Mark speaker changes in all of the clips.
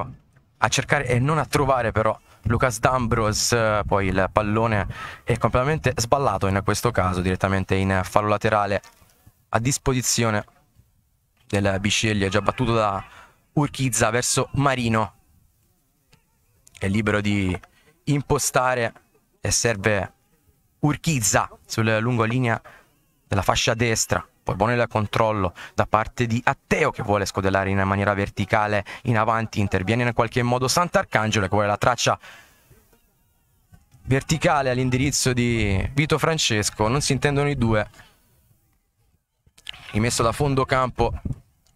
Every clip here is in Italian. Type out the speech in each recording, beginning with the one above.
Speaker 1: Ecco, a cercare e non a trovare però Lucas D'Ambros, eh, poi il pallone è completamente sballato in questo caso, direttamente in fallo laterale a disposizione del Bisceglie, già battuto da Urchizza verso Marino. È libero di impostare e serve Urchizza sulla lungolinea della fascia destra. Poi Bonella controllo da parte di Atteo che vuole scodellare in maniera verticale in avanti, interviene in qualche modo Sant'Arcangelo che vuole la traccia verticale all'indirizzo di Vito Francesco, non si intendono i due. Rimesso da fondo campo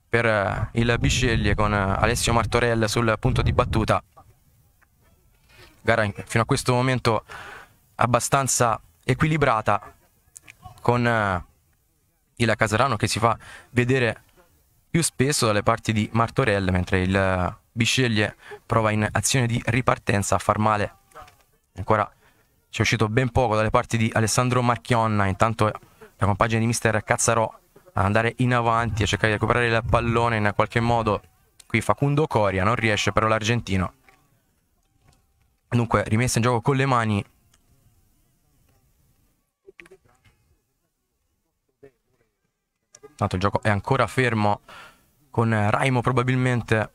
Speaker 1: per eh, il Bisceglie con eh, Alessio Martorell sul punto di battuta. Gara fino a questo momento abbastanza equilibrata con eh, il Casarano che si fa vedere più spesso dalle parti di Martorell, mentre il eh, Bisceglie prova in azione di ripartenza a far male. Ancora ci è uscito ben poco dalle parti di Alessandro Marchionna, intanto la compagine di mister Cazzarò ad andare in avanti a cercare di recuperare il pallone in qualche modo. Qui Facundo Coria non riesce però l'argentino. Dunque rimessa in gioco con le mani Tanto il gioco è ancora fermo con Raimo probabilmente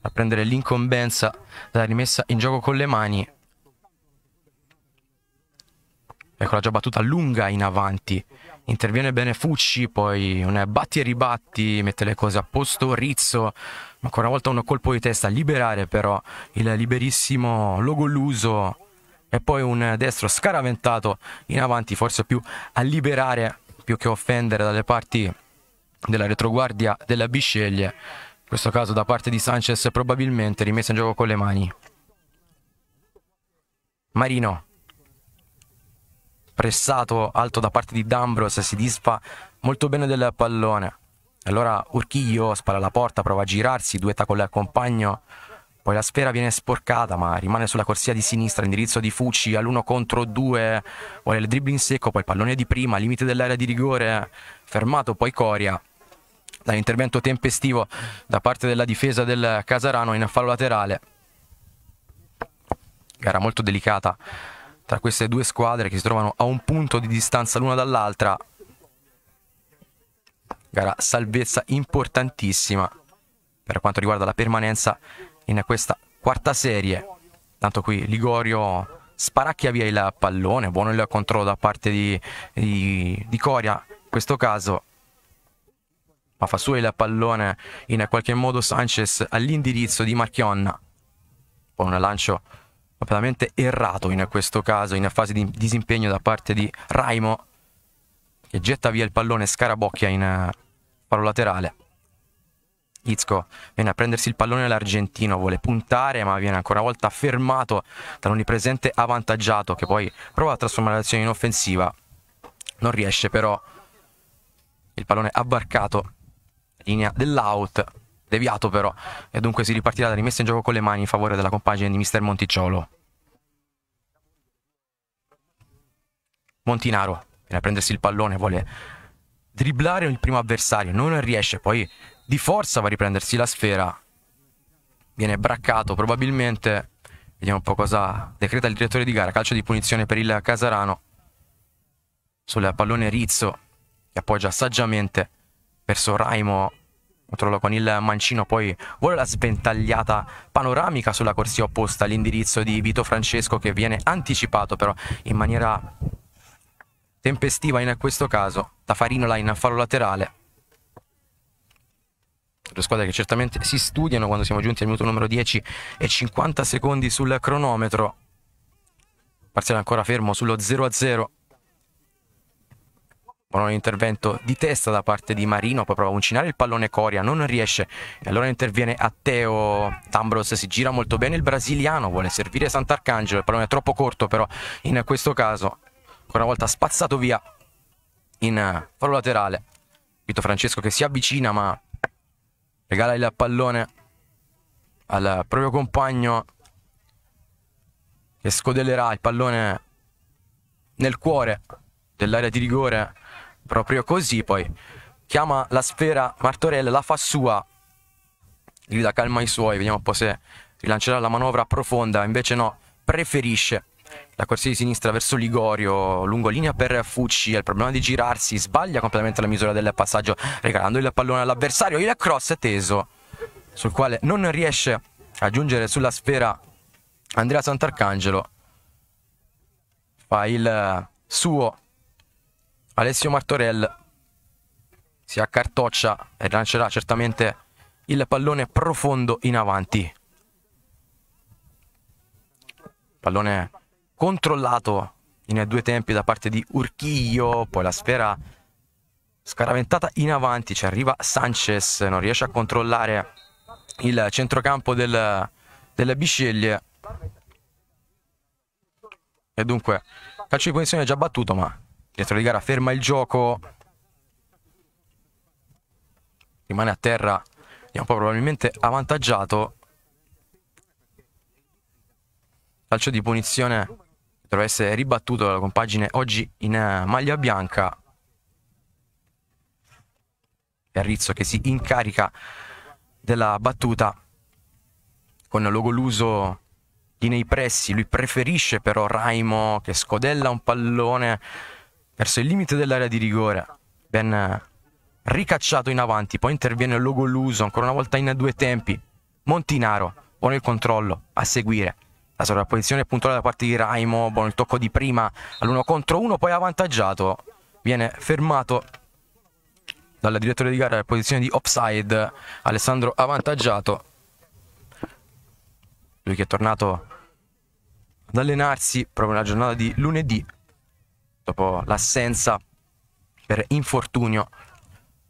Speaker 1: a prendere l'incombenza della rimessa in gioco con le mani. Eccola già battuta lunga in avanti. Interviene bene Fucci, poi un batti e ribatti, mette le cose a posto, Rizzo. Ancora una volta uno colpo di testa liberare però il liberissimo Logoluso. E poi un destro scaraventato in avanti, forse più a liberare più che offendere dalle parti della retroguardia della Bisceglie, in questo caso da parte di Sanchez probabilmente rimessa in gioco con le mani. Marino, pressato alto da parte di D'Ambros, si disfa molto bene del pallone. Allora Urchiglio spara la porta, prova a girarsi, due tackle al compagno, poi la sfera viene sporcata, ma rimane sulla corsia di sinistra, indirizzo di Fucci all'1 contro 2. Vuole il dribbling secco, poi il pallone di prima, limite dell'area di rigore, fermato poi Coria. Dall'intervento tempestivo da parte della difesa del Casarano in fallo laterale. Gara molto delicata tra queste due squadre che si trovano a un punto di distanza l'una dall'altra. Gara salvezza importantissima per quanto riguarda la permanenza in questa quarta serie. Tanto qui Ligorio sparacchia via il pallone, buono il controllo da parte di, di, di Coria in questo caso. Ma fa su il pallone in qualche modo Sanchez all'indirizzo di Marchionna. Poi un lancio completamente errato in questo caso, in fase di disimpegno da parte di Raimo, che getta via il pallone scarabocchia in palo eh, laterale. Izco viene a prendersi il pallone all'argentino, vuole puntare ma viene ancora una volta fermato da un onnipresente avvantaggiato che poi prova a trasformare l'azione in offensiva. Non riesce però il pallone abbarcato, linea dell'out, deviato però e dunque si ripartirà la rimessa in gioco con le mani in favore della compagine di mister Monticciolo. Montinaro viene a prendersi il pallone, vuole driblare il primo avversario, non riesce, poi di forza va a riprendersi la sfera, viene braccato probabilmente, vediamo un po' cosa decreta il direttore di gara, calcio di punizione per il Casarano, sul pallone Rizzo che appoggia saggiamente verso Raimo controllo con il mancino poi vuole la sventagliata panoramica sulla corsia opposta all'indirizzo di Vito Francesco che viene anticipato però in maniera tempestiva in questo caso da Farinola in fallo laterale due squadre che certamente si studiano quando siamo giunti al minuto numero 10 e 50 secondi sul cronometro. Parziale ancora fermo sullo 0-0. Buon intervento di testa da parte di Marino, poi prova a uncinare il pallone Coria, non riesce. E allora interviene Atteo Tambros, si gira molto bene il brasiliano, vuole servire Sant'Arcangelo, il pallone è troppo corto però in questo caso. Ancora una volta spazzato via in fallo laterale. Vito Francesco che si avvicina ma regala il pallone al proprio compagno che scodellerà il pallone nel cuore dell'area di rigore proprio così poi chiama la sfera Martorell la fa sua gli dà calma ai suoi vediamo un po' se rilancerà la manovra profonda invece no preferisce la corsia di sinistra verso Ligorio, lungolinea per Fucci, ha il problema di girarsi, sbaglia completamente la misura del passaggio, regalando il pallone all'avversario, il cross teso, sul quale non riesce a giungere sulla sfera Andrea Sant'Arcangelo, fa il suo Alessio Martorell, si accartoccia e lancerà certamente il pallone profondo in avanti. Pallone controllato in due tempi da parte di Urchiglio, poi la sfera scaraventata in avanti, ci arriva Sanchez, non riesce a controllare il centrocampo del, delle Bisceglie e dunque calcio di punizione già battuto ma dietro di gara ferma il gioco rimane a terra è un po' probabilmente avvantaggiato calcio di punizione dovrà essere ribattuto dalla compagine oggi in eh, maglia bianca è Rizzo che si incarica della battuta con Logoluso lì nei pressi lui preferisce però Raimo che scodella un pallone verso il limite dell'area di rigore ben eh, ricacciato in avanti poi interviene Logoluso ancora una volta in due tempi Montinaro con il controllo a seguire la sovrapposizione puntuale da parte di Raimo, buon il tocco di prima all'uno contro uno, poi avvantaggiato, viene fermato dal direttore di gara alla posizione di offside, Alessandro avvantaggiato, lui che è tornato ad allenarsi proprio nella giornata di lunedì, dopo l'assenza per infortunio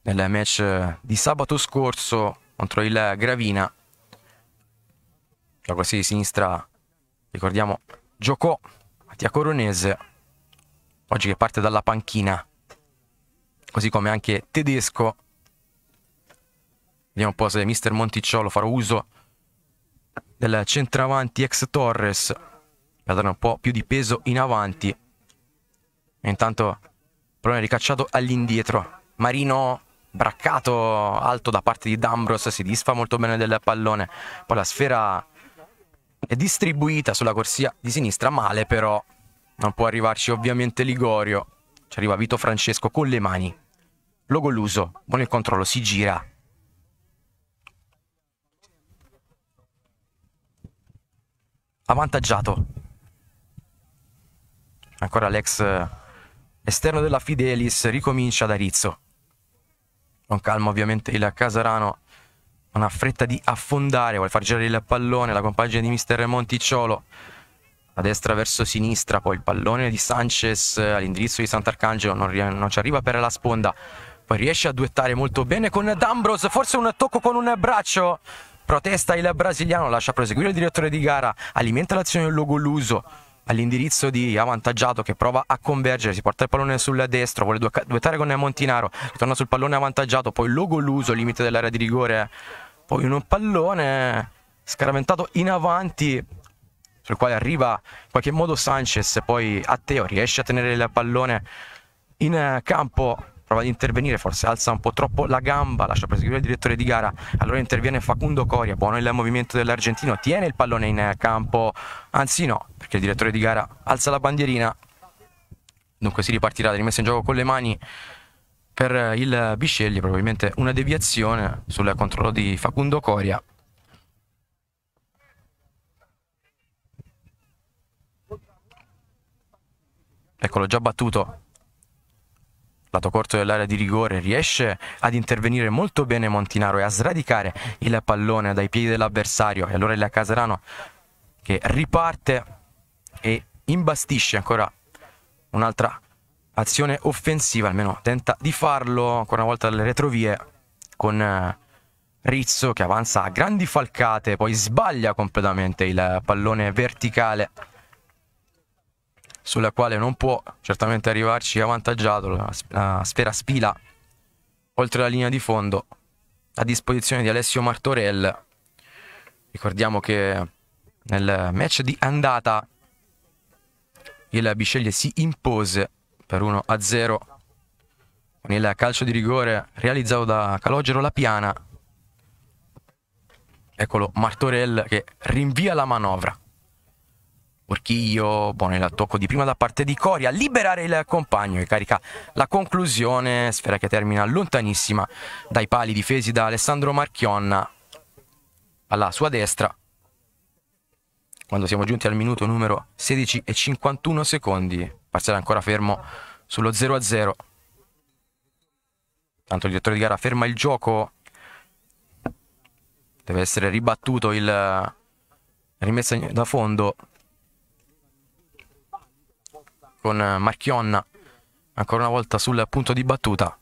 Speaker 1: nel match di sabato scorso contro il Gravina, gioco così di sinistra ricordiamo, giocò Mattia Coronese, oggi che parte dalla panchina, così come anche Tedesco. Vediamo un po' se mister Monticciolo farà uso del centravanti ex Torres per dare un po' più di peso in avanti. E intanto pallone ricacciato all'indietro. Marino braccato alto da parte di D'Ambros, si disfa molto bene del pallone. Poi la sfera è distribuita sulla corsia di sinistra, male però. Non può arrivarci ovviamente Ligorio. Ci arriva Vito Francesco con le mani. Logoluso, buon il controllo, si gira. Avvantaggiato. Ancora l'ex eh, esterno della Fidelis ricomincia da Rizzo. Con calma ovviamente il Casarano una fretta di affondare, vuole far girare il pallone, la compagine di mister Monticciolo, a destra verso sinistra, poi il pallone di Sanchez all'indirizzo di Sant'Arcangelo, non, non ci arriva per la sponda, poi riesce a duettare molto bene con D'Ambros, forse un tocco con un braccio, protesta il brasiliano, lascia proseguire il direttore di gara, alimenta l'azione del logo Luso, all'indirizzo di avvantaggiato che prova a convergere, si porta il pallone sul destro, vuole due, due con Montinaro, torna sul pallone avvantaggiato, poi Logoluso, limite dell'area di rigore, poi un pallone scaraventato in avanti sul quale arriva in qualche modo Sanchez, poi Atteo riesce a tenere il pallone in campo prova ad intervenire, forse alza un po' troppo la gamba, lascia proseguire il direttore di gara, allora interviene Facundo Coria, buono il movimento dell'argentino, tiene il pallone in campo, anzi no, perché il direttore di gara alza la bandierina, dunque si ripartirà rimessa in gioco con le mani per il Bisceglie, probabilmente una deviazione sul controllo di Facundo Coria. Eccolo già battuto lato corto dell'area di rigore riesce ad intervenire molto bene Montinaro e a sradicare il pallone dai piedi dell'avversario e allora il Casarano che riparte e imbastisce ancora un'altra azione offensiva, almeno tenta di farlo ancora una volta dalle retrovie con eh, Rizzo che avanza a grandi falcate, poi sbaglia completamente il pallone verticale sulla quale non può certamente arrivarci avvantaggiato la, la sfera spila oltre la linea di fondo a disposizione di Alessio Martorell. Ricordiamo che nel match di andata il Bisceglie si impose per 1-0 con il calcio di rigore realizzato da Calogero Lapiana Eccolo Martorell che rinvia la manovra. Orchiglio, Bonella tocco di prima da parte di Coria, liberare il compagno e carica la conclusione, sfera che termina lontanissima dai pali difesi da Alessandro Marchionna alla sua destra. Quando siamo giunti al minuto numero 16 e 51 secondi, parziale ancora fermo sullo 0 0. Tanto il direttore di gara ferma il gioco, deve essere ribattuto il rimessa da fondo con eh, Marchionna ancora una volta sul punto di battuta.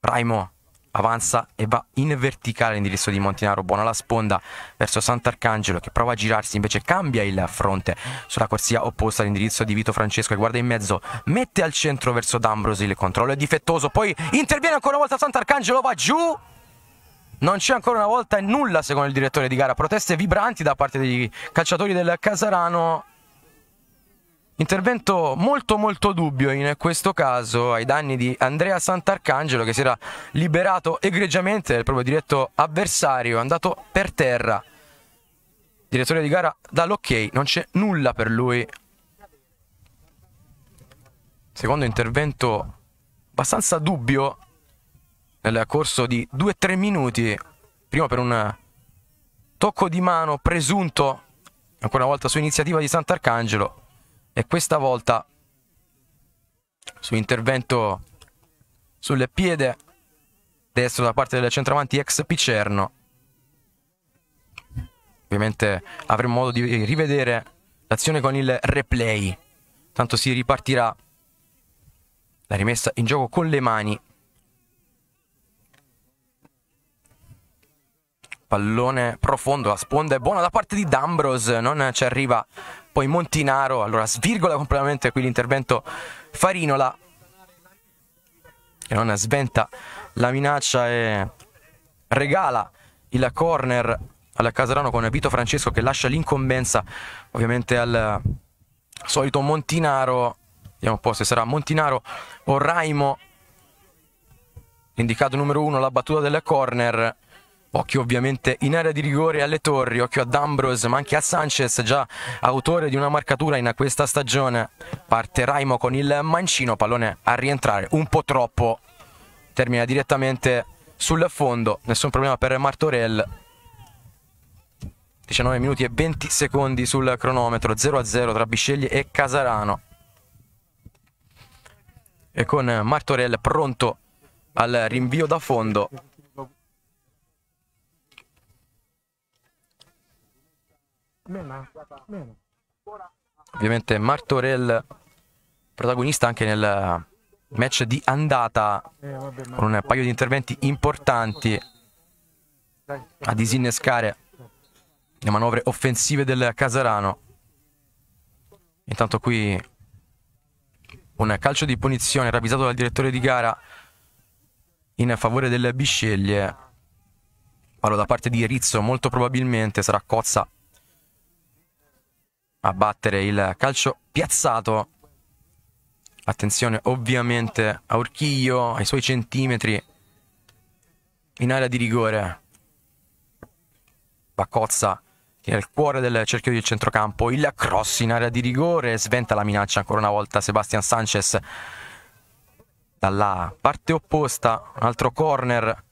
Speaker 1: Raimo avanza e va in verticale in di Montinaro, buona la sponda verso Sant'Arcangelo che prova a girarsi, invece cambia il fronte sulla corsia opposta all'indirizzo di Vito Francesco e guarda in mezzo, mette al centro verso D'Ambrosi, il controllo è difettoso, poi interviene ancora una volta Sant'Arcangelo, va giù! Non c'è ancora una volta nulla secondo il direttore di gara, proteste vibranti da parte dei calciatori del Casarano, Intervento molto molto dubbio in questo caso ai danni di Andrea Sant'Arcangelo che si era liberato egregiamente del proprio diretto avversario, è andato per terra. Direttore di gara dall'ok, non c'è nulla per lui. Secondo intervento abbastanza dubbio nel corso di 2-3 minuti, prima per un tocco di mano presunto ancora una volta su iniziativa di Sant'Arcangelo e questa volta su intervento sul piede destro da parte del centravanti ex Picerno. Ovviamente avremo modo di rivedere l'azione con il replay. Tanto si ripartirà la rimessa in gioco con le mani. Pallone profondo, la sponda è buona da parte di D'Ambros, non ci arriva poi Montinaro, allora svirgola completamente qui l'intervento Farinola che non sventa la minaccia e regala il corner alla Casarano con Vito Francesco che lascia l'incombenza ovviamente al solito Montinaro vediamo un po' se sarà Montinaro o Raimo indicato numero uno la battuta del corner Occhio ovviamente in area di rigore alle torri, occhio ad Ambrose ma anche a Sanchez, già autore di una marcatura in questa stagione. Parte Raimo con il mancino, pallone a rientrare un po' troppo, termina direttamente sul fondo, nessun problema per Martorell. 19 minuti e 20 secondi sul cronometro, 0-0 tra Bisceglie e Casarano. E con Martorell pronto al rinvio da fondo. Meno. Meno. Ovviamente Martorell, protagonista anche nel match di andata, eh, con un paio di interventi importanti a disinnescare le manovre offensive del Casarano. Intanto qui un calcio di punizione ravvisato dal direttore di gara in favore delle Bisceglie. Parlo da parte di Rizzo, molto probabilmente sarà Cozza a battere il calcio piazzato. Attenzione ovviamente a Urchiglio, ai suoi centimetri in area di rigore. Baccozza nel cuore del cerchio del centrocampo, il cross in area di rigore, sventa la minaccia ancora una volta Sebastian Sanchez dalla parte opposta, un altro corner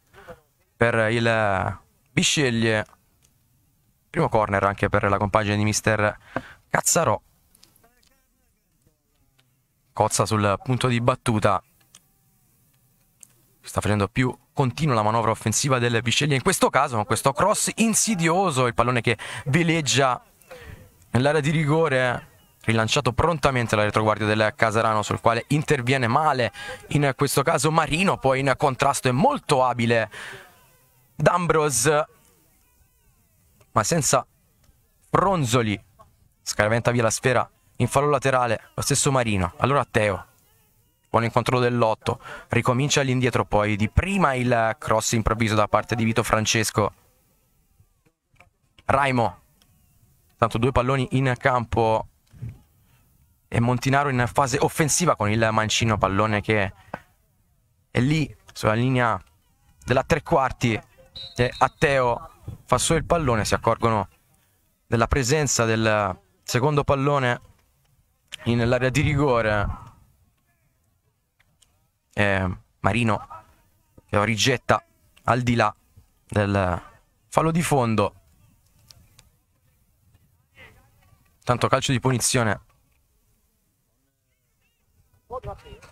Speaker 1: per il Bisceglie, primo corner anche per la compagine di mister Cazzarò. Cozza sul punto di battuta. Sta facendo più continua la manovra offensiva del Visceglia in questo caso con questo cross insidioso, il pallone che veleggia nell'area di rigore rilanciato prontamente la retroguardia del Casarano sul quale interviene male in questo caso Marino poi in contrasto è molto abile D'Ambros ma senza Bronzoli Scaraventa via la sfera in fallo laterale, lo stesso Marino, allora Teo. Buon incontro del lotto, ricomincia all'indietro poi, di prima il cross improvviso da parte di Vito Francesco. Raimo, tanto due palloni in campo e Montinaro in fase offensiva con il mancino pallone che è lì sulla linea della tre quarti e Atteo fa solo il pallone, si accorgono della presenza del Secondo pallone nell'area di rigore. Eh, Marino che lo rigetta al di là del fallo di fondo. Tanto calcio di punizione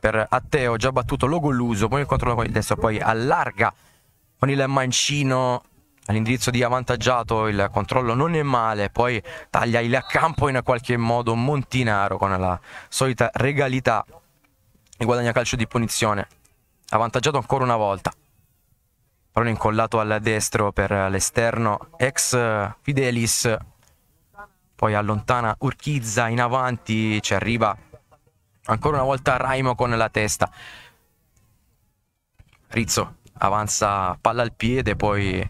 Speaker 1: per Atteo, già battuto Logoluso, poi il controllo adesso poi allarga con il mancino all'indirizzo di avvantaggiato, il controllo non è male, poi taglia il campo in qualche modo Montinaro con la solita regalità e guadagna calcio di punizione. Avvantaggiato ancora una volta. però incollato al destro per l'esterno ex eh, Fidelis. Poi allontana Urchizza in avanti, ci arriva ancora una volta Raimo con la testa. Rizzo avanza palla al piede, poi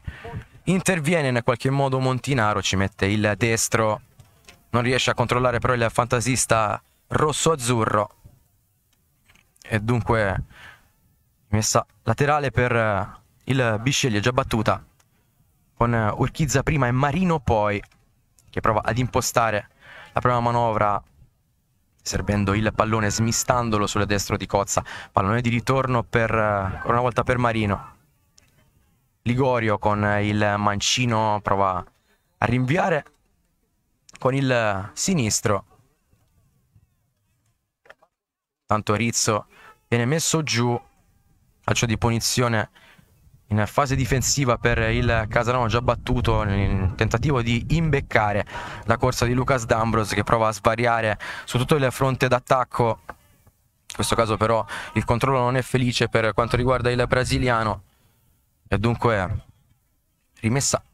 Speaker 1: interviene in qualche modo Montinaro, ci mette il destro, non riesce a controllare però il fantasista rosso-azzurro e dunque messa laterale per eh, il Bisceglie già battuta con eh, Urchizza prima e Marino poi che prova ad impostare la prima manovra servendo il pallone smistandolo sulle destro di Cozza pallone di ritorno per, eh, ancora una volta per Marino Ligorio con il mancino prova a rinviare con il sinistro. Tanto Rizzo viene messo giù, calcio di punizione in fase difensiva per il Casanova già battuto nel tentativo di imbeccare la corsa di Lucas D'Ambros che prova a svariare su tutto il fronte d'attacco in questo caso però il controllo non è felice per quanto riguarda il brasiliano e dunque rimessa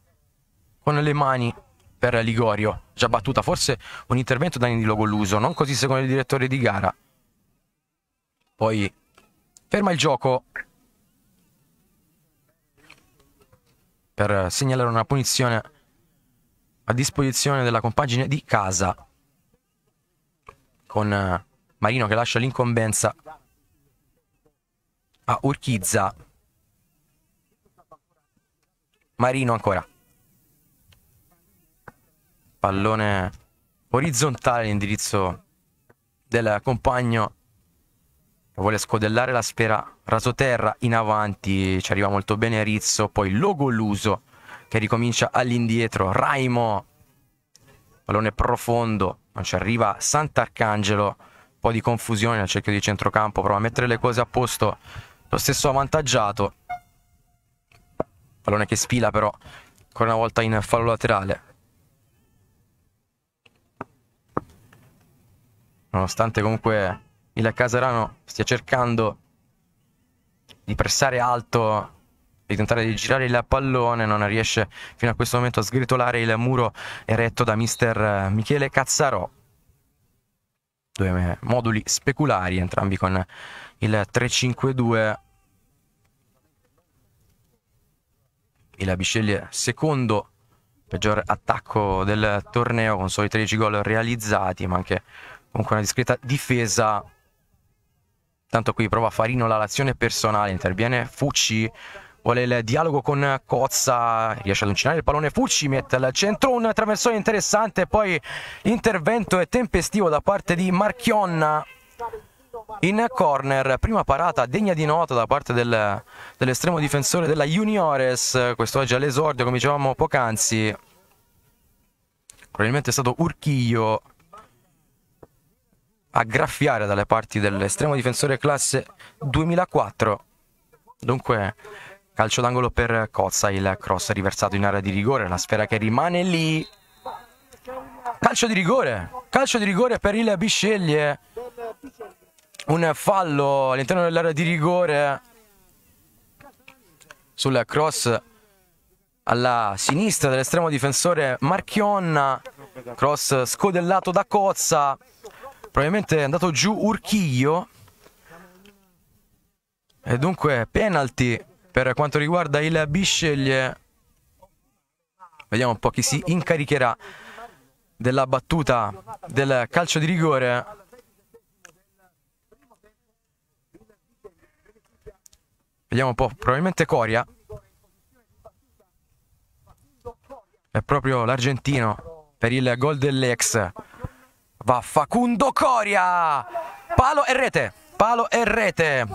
Speaker 1: con le mani per Ligorio, già battuta, forse un intervento danni di Logoluso, non così secondo il direttore di gara. Poi ferma il gioco per segnalare una punizione a disposizione della compagine di casa con eh, Marino che lascia l'incombenza a Urchizza Marino ancora. Pallone orizzontale l'indirizzo del compagno vuole scodellare la sfera rasoterra in avanti, ci arriva molto bene Rizzo, poi Logoluso che ricomincia all'indietro, Raimo, pallone profondo, non ci arriva Sant'Arcangelo, un po' di confusione nel cerchio di centrocampo, prova a mettere le cose a posto, lo stesso avvantaggiato, Pallone che sfila però, ancora una volta in fallo laterale. Nonostante comunque il Casarano stia cercando di pressare alto di tentare di girare il pallone, non riesce fino a questo momento a sgritolare il muro eretto da mister eh, Michele Cazzarò. Due eh, moduli speculari, entrambi con il 3-5-2 la Labiscelli secondo peggior attacco del torneo con soli 13 gol realizzati ma anche comunque una discreta difesa tanto qui prova Farino la l'azione personale interviene Fucci vuole il dialogo con Cozza, riesce ad uncinare il pallone Fucci, mette al centro un traversone interessante, poi l'intervento è tempestivo da parte di Marchionna in corner, prima parata degna di nota da parte del, dell'estremo difensore della Juniores, questo è già come dicevamo poc'anzi, probabilmente è stato Urchiglio a graffiare dalle parti dell'estremo difensore classe 2004, dunque calcio d'angolo per Cozza, il cross riversato in area di rigore, la sfera che rimane lì, calcio di rigore, calcio di rigore per il Bisceglie un fallo all'interno dell'area di rigore sul cross alla sinistra dell'estremo difensore Marchionna cross scodellato da Cozza probabilmente è andato giù Urchiglio e dunque penalty per quanto riguarda il Bisceglie vediamo un po' chi si incaricherà della battuta del calcio di rigore Vediamo un po', probabilmente Coria. È proprio l'argentino per il gol dell'ex. Va Facundo Coria! Palo e rete, palo e rete.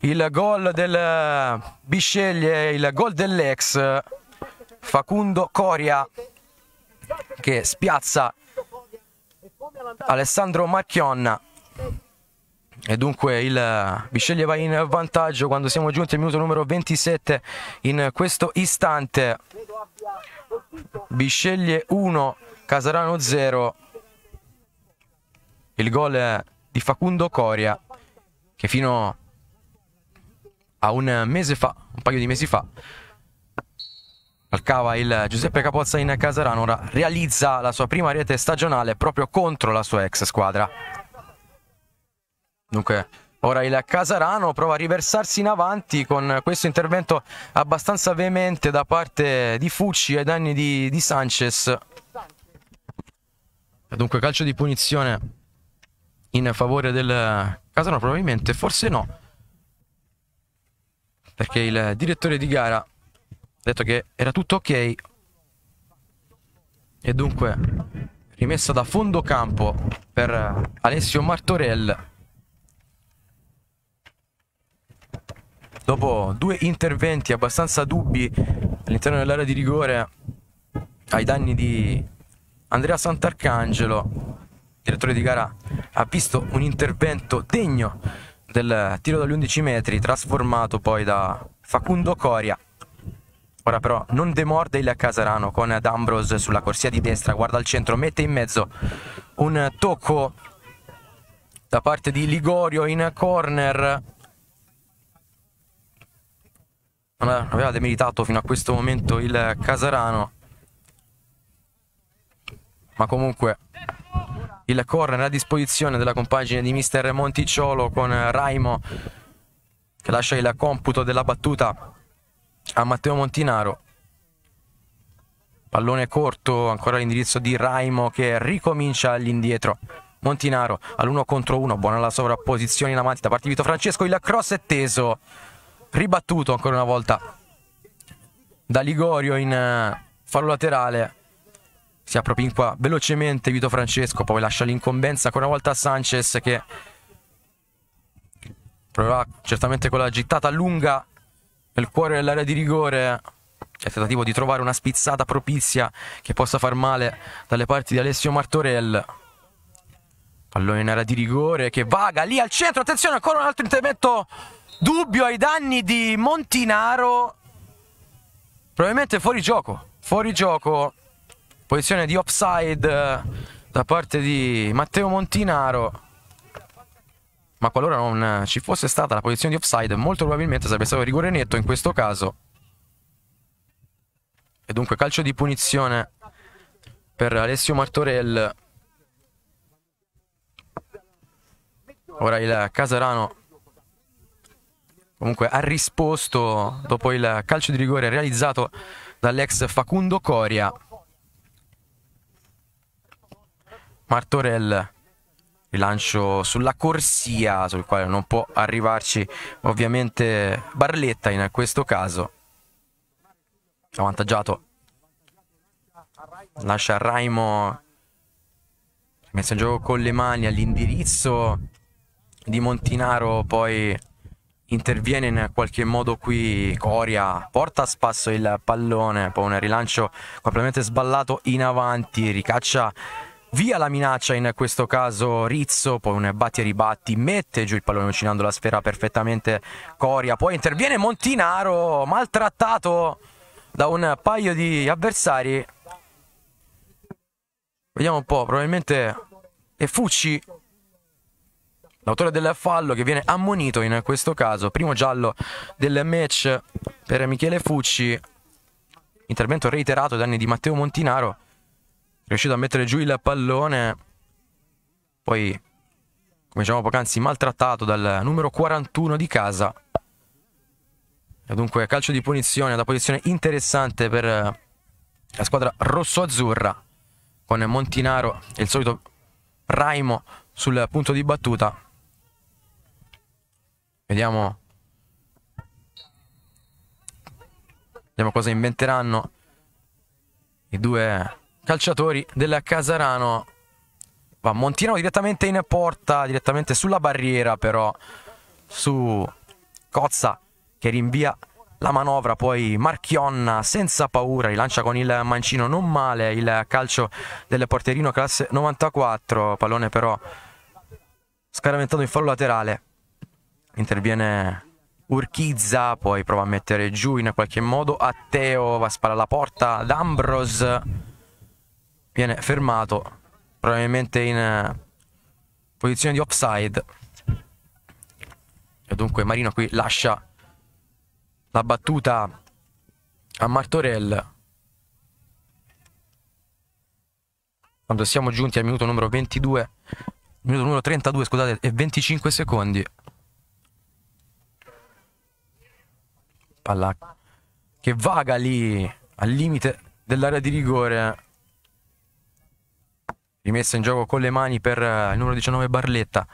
Speaker 1: Il gol del Bisceglie, il gol dell'ex. Facundo Coria che spiazza Alessandro Marchionna. E dunque il Bisceglie va in vantaggio quando siamo giunti al minuto numero 27 in questo istante. Bisceglie 1, Casarano 0. Il gol di Facundo Coria che fino a un mese fa, un paio di mesi fa, calcava il Giuseppe Capozza in Casarano, ora realizza la sua prima rete stagionale proprio contro la sua ex squadra. Dunque, ora il Casarano prova a riversarsi in avanti con questo intervento abbastanza veemente da parte di Fucci ai danni di, di Sanchez. Dunque, calcio di punizione in favore del Casarano, probabilmente, forse no. Perché il direttore di gara ha detto che era tutto ok. E dunque rimessa da fondo campo per Alessio Martorell dopo due interventi abbastanza dubbi all'interno dell'area di rigore ai danni di Andrea Sant'Arcangelo, direttore di gara, ha visto un intervento degno del tiro dagli 11 metri, trasformato poi da Facundo Coria. Ora però non demorde il Casarano con D'Ambrose sulla corsia di destra, guarda al centro, mette in mezzo un tocco da parte di Ligorio in corner non aveva demeritato fino a questo momento il Casarano ma comunque il corner a disposizione della compagine di mister Monticciolo con Raimo che lascia il computo della battuta a Matteo Montinaro pallone corto ancora all'indirizzo di Raimo che ricomincia all'indietro Montinaro all'uno contro uno, buona la sovrapposizione in avanti da parte di Vito Francesco il cross è teso ribattuto ancora una volta da Ligorio in eh, fallo laterale si appropinqua velocemente Vito Francesco poi lascia l'incombenza ancora una volta a Sanchez che proverà certamente con la gittata lunga nel cuore dell'area di rigore il tentativo di trovare una spizzata propizia che possa far male dalle parti di Alessio Martorell pallone in area di rigore che vaga lì al centro attenzione ancora un altro intervento Dubbio ai danni di Montinaro. Probabilmente fuori gioco. Fuori gioco. Posizione di offside eh, da parte di Matteo Montinaro. Ma qualora non ci fosse stata la posizione di offside, molto probabilmente sarebbe stato rigore netto in questo caso. E dunque calcio di punizione per Alessio Martorell. Ora il Casarano comunque ha risposto dopo il calcio di rigore realizzato dall'ex Facundo Coria. Martorell rilancio sulla corsia sul quale non può arrivarci ovviamente Barletta in questo caso avvantaggiato lascia Raimo messo in gioco con le mani all'indirizzo di Montinaro poi interviene in qualche modo qui Coria, porta a spasso il pallone, poi un rilancio completamente sballato in avanti, ricaccia via la minaccia in questo caso Rizzo, poi un batti e ribatti, mette giù il pallone uccinando la sfera perfettamente Coria, poi interviene Montinaro, maltrattato da un paio di avversari. Vediamo un po', probabilmente è Fucci L'autore del fallo che viene ammonito in questo caso, primo giallo del match per Michele Fucci, intervento reiterato danni di Matteo Montinaro, riuscito a mettere giù il pallone, poi come diciamo poc'anzi maltrattato dal numero 41 di casa. E dunque calcio di punizione, da posizione interessante per eh, la squadra rosso-azzurra con Montinaro e il solito Raimo sul punto di battuta. Vediamo. Vediamo cosa inventeranno i due calciatori del Casarano. Va Montinaro direttamente in porta, direttamente sulla barriera però, su Cozza che rinvia la manovra, poi Marchionna senza paura, rilancia con il mancino, non male il calcio del porterino classe 94, pallone però scaraventato in fallo laterale interviene Urchizza, poi prova a mettere giù in qualche modo, Atteo va a sparare alla porta, D'Ambros viene fermato, probabilmente in eh, posizione di offside. E dunque Marino qui lascia la battuta a Martorell. Quando siamo giunti al minuto numero 22, minuto numero 32, scusate, e 25 secondi. palla che vaga lì al limite dell'area di rigore rimessa in gioco con le mani per il numero 19 Barletta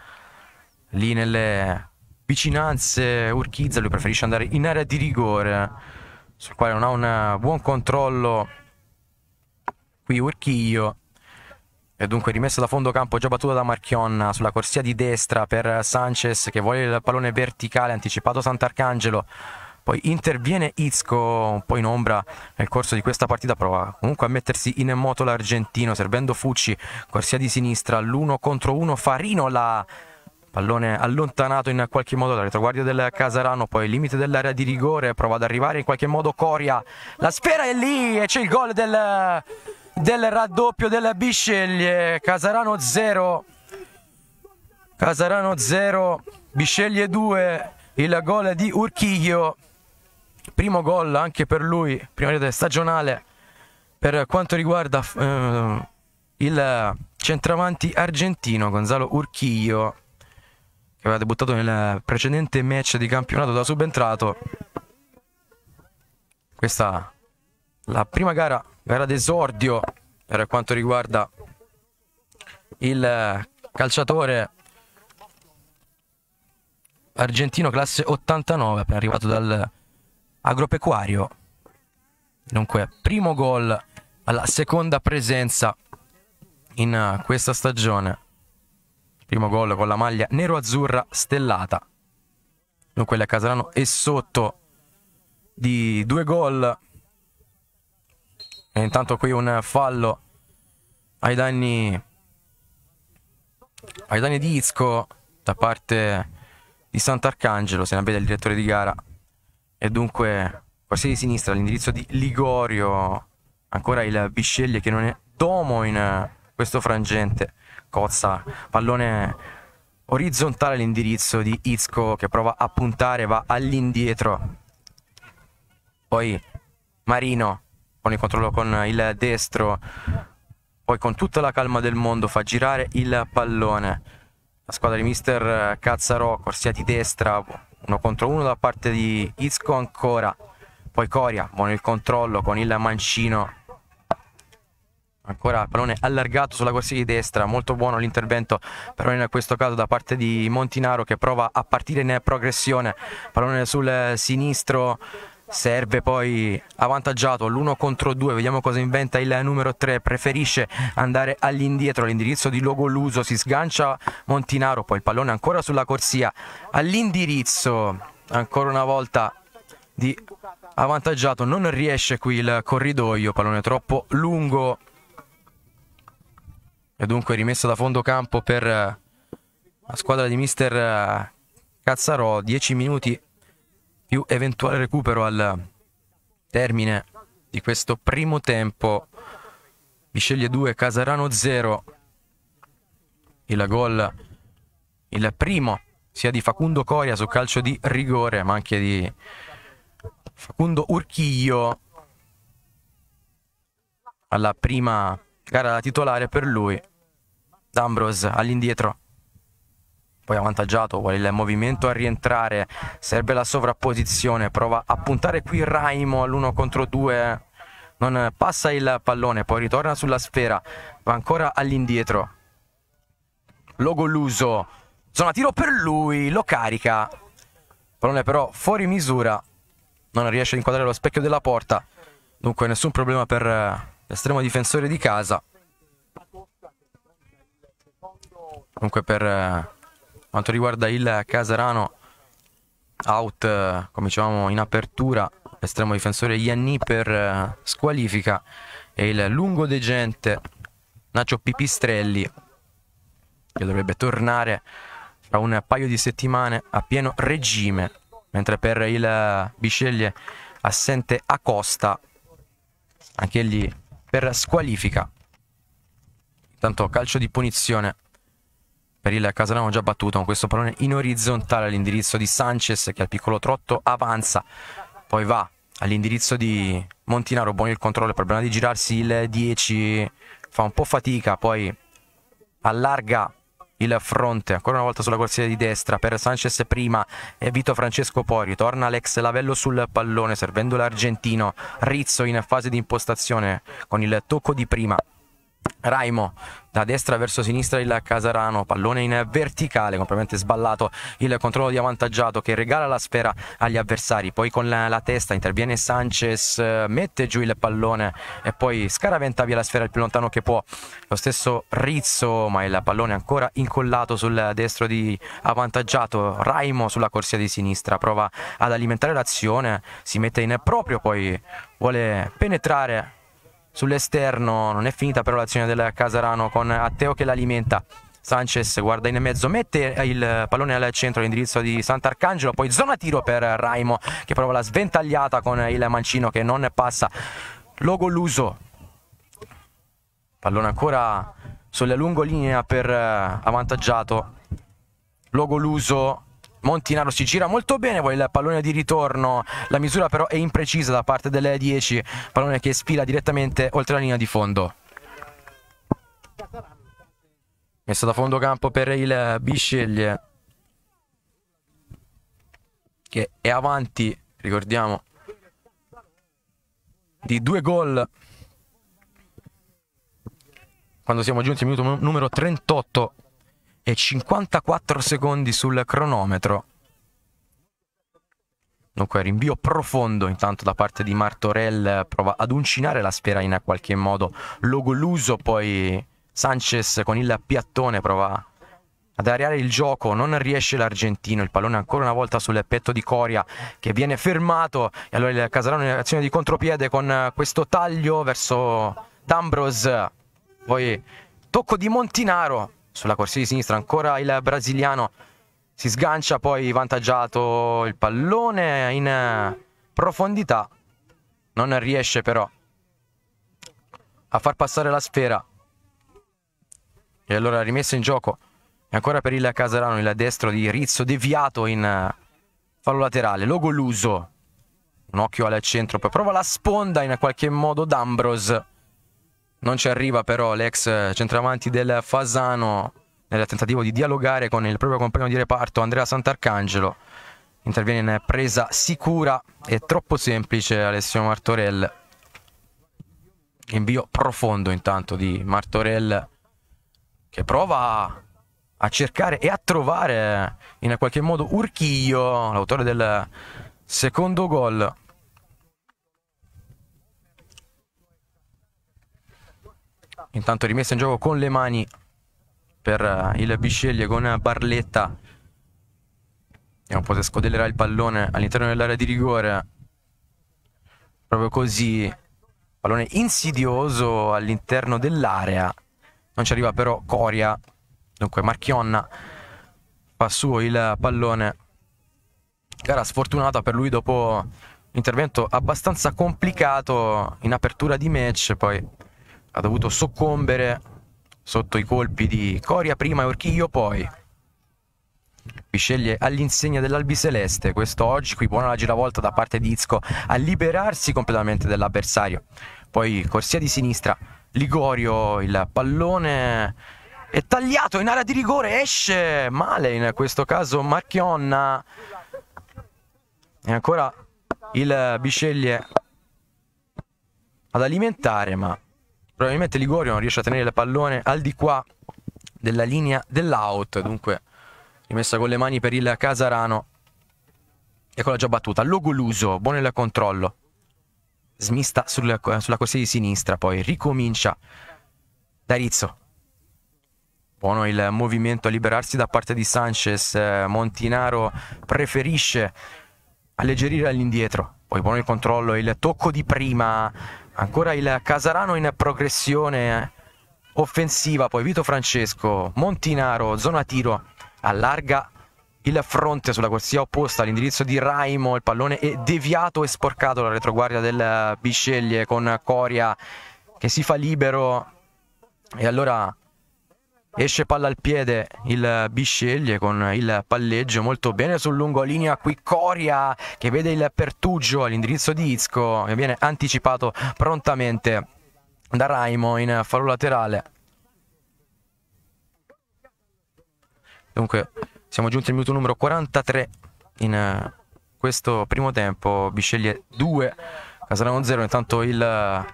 Speaker 1: lì nelle vicinanze Urchizza lui preferisce andare in area di rigore sul quale non ha un buon controllo qui Urchiglio e dunque rimessa da fondo campo già battuta da Marchionna sulla corsia di destra per Sanchez che vuole il pallone verticale anticipato Sant'Arcangelo poi interviene Izco un po' in ombra nel corso di questa partita, prova comunque a mettersi in moto l'argentino, servendo Fucci, corsia di sinistra, l'1 contro 1, Farino la pallone allontanato in qualche modo dal retroguardia del Casarano, poi limite dell'area di rigore, prova ad arrivare in qualche modo Coria, la sfera è lì e c'è il gol del, del raddoppio della Bisceglie, Casarano 0, Casarano 0, Bisceglie 2, il gol di Urchiglio primo gol anche per lui, prima rete stagionale per quanto riguarda eh, il centravanti argentino Gonzalo Urchillo che aveva debuttato nel precedente match di campionato da subentrato. Questa la prima gara, gara d'esordio per quanto riguarda il calciatore argentino classe 89 appena arrivato dal Agropecuario. Dunque, primo gol alla seconda presenza in eh, questa stagione. Primo gol con la maglia nero-azzurra stellata. Dunque, la Casalano è sotto di due gol. E intanto qui un fallo ai danni ai danni di Izco da parte di Sant'Arcangelo, se ne vede il direttore di gara e dunque quartiere di sinistra all'indirizzo di Ligorio, ancora il Bisceglie che non è domo in eh, questo frangente, cozza, pallone orizzontale all'indirizzo di Izco che prova a puntare, va all'indietro, poi Marino con il controllo con il destro, poi con tutta la calma del mondo fa girare il pallone, la squadra di mister eh, Cazzarò, corsia di destra, 1 contro 1 da parte di Izco ancora poi Coria buono il controllo con il mancino ancora pallone allargato sulla corsia di destra molto buono l'intervento però in questo caso da parte di Montinaro che prova a partire in progressione pallone sul sinistro Serve poi avvantaggiato l'1 contro 2, vediamo cosa inventa il numero 3, preferisce andare all'indietro all'indirizzo di Logoluso, si sgancia Montinaro, poi il pallone ancora sulla corsia, all'indirizzo ancora una volta di avvantaggiato, non riesce qui il corridoio, pallone troppo lungo e dunque rimessa da fondo campo per la squadra di mister eh, Cazzarò, 10 minuti più eventuale recupero al termine di questo primo tempo. Bisceglie 2, Casarano 0. Il gol, il primo, sia di Facundo Coria su calcio di rigore, ma anche di Facundo Urchiglio alla prima gara da titolare per lui. D'Ambros all'indietro poi avvantaggiato, vuole il movimento a rientrare, serve la sovrapposizione, prova a puntare qui Raimo all'uno contro due, non passa il pallone, poi ritorna sulla sfera, va ancora all'indietro. Logoluso, zona tiro per lui, lo carica, pallone però fuori misura, non riesce a inquadrare lo specchio della porta, dunque nessun problema per eh, l'estremo difensore di casa. Dunque per eh, quanto riguarda il Casarano, out, eh, come dicevamo in apertura, estremo difensore Ianni per eh, squalifica e il lungo degente Nacio Pipistrelli che dovrebbe tornare tra un paio di settimane a pieno regime, mentre per il Bisceglie assente Acosta, anche egli per squalifica. Intanto calcio di punizione per il Casalano già battuto con questo pallone in orizzontale all'indirizzo di Sanchez che al piccolo trotto avanza, poi va all'indirizzo di Montinaro, buono il controllo, il problema di girarsi il 10, fa un po' fatica, poi allarga il fronte ancora una volta sulla corsia di destra per Sanchez prima e Vito Francesco poi ritorna Alex Lavello sul pallone servendo l'argentino Rizzo in fase di impostazione con il tocco di prima Raimo da destra verso sinistra il Casarano, pallone in verticale, completamente sballato il controllo di avvantaggiato che regala la sfera agli avversari, poi con la, la, testa interviene Sanchez, mette giù il pallone e poi scaraventa via la sfera il più lontano che può, lo stesso Rizzo, ma il pallone ancora incollato sul destro di avvantaggiato, Raimo sulla corsia di sinistra, prova ad alimentare l'azione, si mette in proprio, poi vuole penetrare Sull'esterno non è finita però l'azione del Casarano con Atteo che l'alimenta. Sanchez guarda in mezzo, mette il pallone al centro all'indirizzo di Sant'Arcangelo, poi zona tiro per Raimo che prova la sventagliata con il mancino che non passa. Logoluso. Pallone ancora sulla lungolinea per eh, avvantaggiato. Logoluso Montinaro si gira molto bene, poi il pallone di ritorno, la misura però è imprecisa da parte delle 10, pallone che sfila direttamente oltre la linea di fondo. Messa da fondo campo per il Bisceglie che è avanti, ricordiamo, di due gol quando siamo giunti al minuto numero 38 e 54 secondi sul cronometro. Dunque rinvio profondo intanto da parte di Martorell, prova ad uncinare la sfera in qualche modo Logoluso, poi Sanchez con il piattone prova ad areare il gioco, non riesce l'argentino, il pallone ancora una volta sul petto di Coria che viene fermato e allora il Casarano in azione di contropiede con eh, questo taglio verso D'Ambros, poi tocco di Montinaro, sulla corsia di sinistra ancora il brasiliano si sgancia poi vantaggiato il pallone in profondità non riesce però a far passare la sfera e allora rimesso in gioco e ancora per il Casarano il destro di Rizzo deviato in fallo laterale Logo l'uso. un occhio al centro poi prova la sponda in qualche modo D'Ambros non ci arriva però l'ex centravanti del Fasano nel tentativo di dialogare con il proprio compagno di reparto Andrea Sant'Arcangelo. Interviene in presa sicura e troppo semplice Alessio Martorell. Invio profondo intanto di Martorell che prova a cercare e a trovare in qualche modo Urchiglio, l'autore del secondo gol. Intanto rimessa in gioco con le mani per eh, il Bisceglie con Barletta. Vediamo un po' se scodellerà il pallone all'interno dell'area di rigore. Proprio così. Pallone insidioso all'interno dell'area. Non ci arriva però Coria. Dunque Marchionna fa suo il pallone. Gara sfortunata per lui dopo un intervento abbastanza complicato in apertura di match. Poi ha dovuto soccombere sotto i colpi di Coria prima e Orchiglio poi. Qui sceglie all'insegna dell'Albiseleste, questo oggi qui buona la giravolta da parte di Izco a liberarsi completamente dell'avversario. Poi corsia di sinistra, Ligorio, il pallone è tagliato in area di rigore, esce male in questo caso Marchionna. E ancora il Bisceglie ad alimentare, ma probabilmente Ligorio non riesce a tenere il pallone al di qua della linea dell'out, dunque rimessa con le mani per il Casarano. Eccola già battuta, Logoluso, buono il controllo. Smista sul, sulla corsia di sinistra, poi ricomincia Darizzo. Buono il movimento a liberarsi da parte di Sanchez, Montinaro preferisce alleggerire all'indietro. Poi buono il controllo, il tocco di prima Ancora il Casarano in progressione eh, offensiva, poi Vito Francesco, Montinaro, zona tiro, allarga il fronte sulla corsia opposta all'indirizzo di Raimo, il pallone è deviato e sporcato la retroguardia del Bisceglie con Coria che si fa libero e allora esce palla al piede il Bisceglie con il palleggio molto bene sul lungo linea qui Coria che vede il Pertugio all'indirizzo di Izco che viene anticipato prontamente da Raimo in fallo laterale dunque siamo giunti al minuto numero 43 in eh, questo primo tempo Bisceglie 2 Casalano 0 intanto il eh,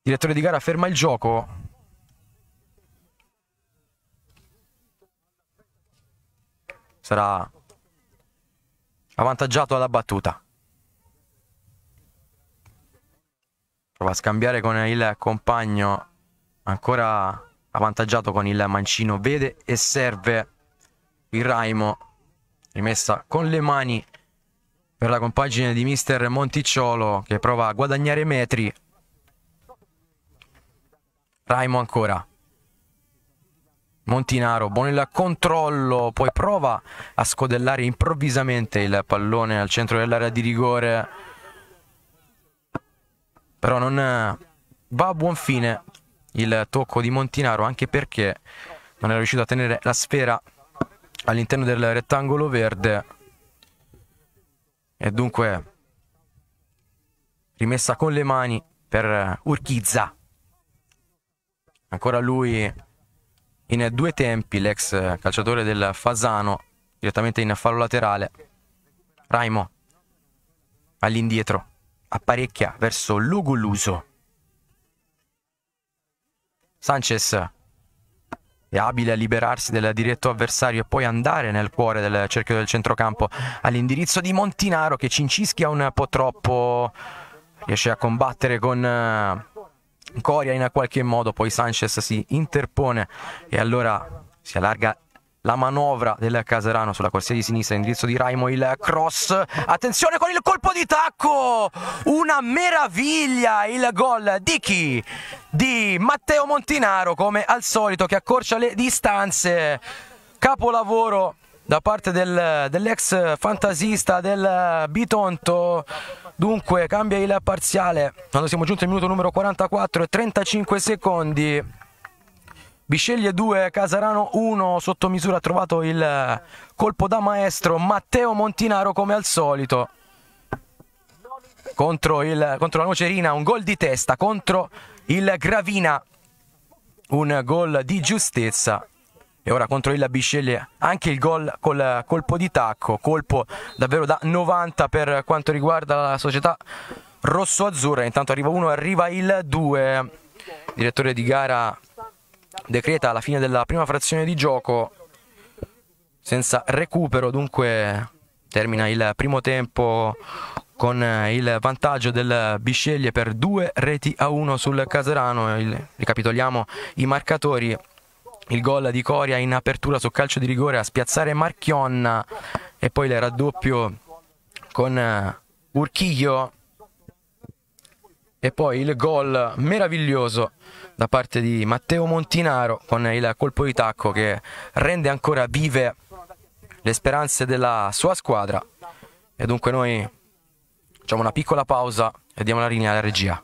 Speaker 1: direttore di gara ferma il gioco sarà avvantaggiato alla battuta. Prova a scambiare con il compagno ancora avvantaggiato con il mancino. Vede e serve il Raimo. Rimessa con le mani per la compagine di mister Monticciolo che prova a guadagnare metri. Raimo ancora. Montinaro, Bonilla controllo, poi prova a scodellare improvvisamente il pallone al centro dell'area di rigore, però non eh, va a buon fine il tocco di Montinaro anche perché non era riuscito a tenere la sfera all'interno del rettangolo verde e dunque rimessa con le mani per eh, Urchizza ancora lui in due tempi l'ex calciatore del Fasano, direttamente in fallo laterale, Raimo, all'indietro, apparecchia verso Luguluso. Sanchez è abile a liberarsi del diretto avversario e poi andare nel cuore del cerchio del centrocampo all'indirizzo di Montinaro che cincischia un po' troppo, riesce a combattere con eh, Coria in qualche modo, poi Sanchez si interpone e allora si allarga la manovra del Caserano sulla corsia di sinistra, indirizzo di Raimo, il cross, attenzione con il colpo di tacco, una meraviglia il gol di chi? Di Matteo Montinaro come al solito che accorcia le distanze, capolavoro da parte del, dell'ex fantasista del Bitonto. Dunque cambia il parziale quando siamo giunti al minuto numero 44 e 35 secondi. Bisceglie 2, Casarano 1, sotto misura ha trovato il colpo da maestro Matteo Montinaro come al solito. Contro, il, contro la Nocerina un gol di testa, contro il Gravina un gol di giustezza e ora contro il Bisceglie anche il gol col colpo di tacco, colpo davvero da 90 per quanto riguarda la società rosso-azzurra, intanto arriva uno, arriva il 2, direttore di gara decreta la fine della prima frazione di gioco senza recupero, dunque termina il primo tempo con il vantaggio del Bisceglie per due reti a uno sul Caserano, ricapitoliamo i marcatori il gol di Coria in apertura su calcio di rigore a spiazzare Marchionna e poi il raddoppio con eh, Urchiglio e poi il gol meraviglioso da parte di Matteo Montinaro con il colpo di tacco che rende ancora vive le speranze della sua squadra e dunque noi facciamo una piccola pausa e diamo la linea alla regia.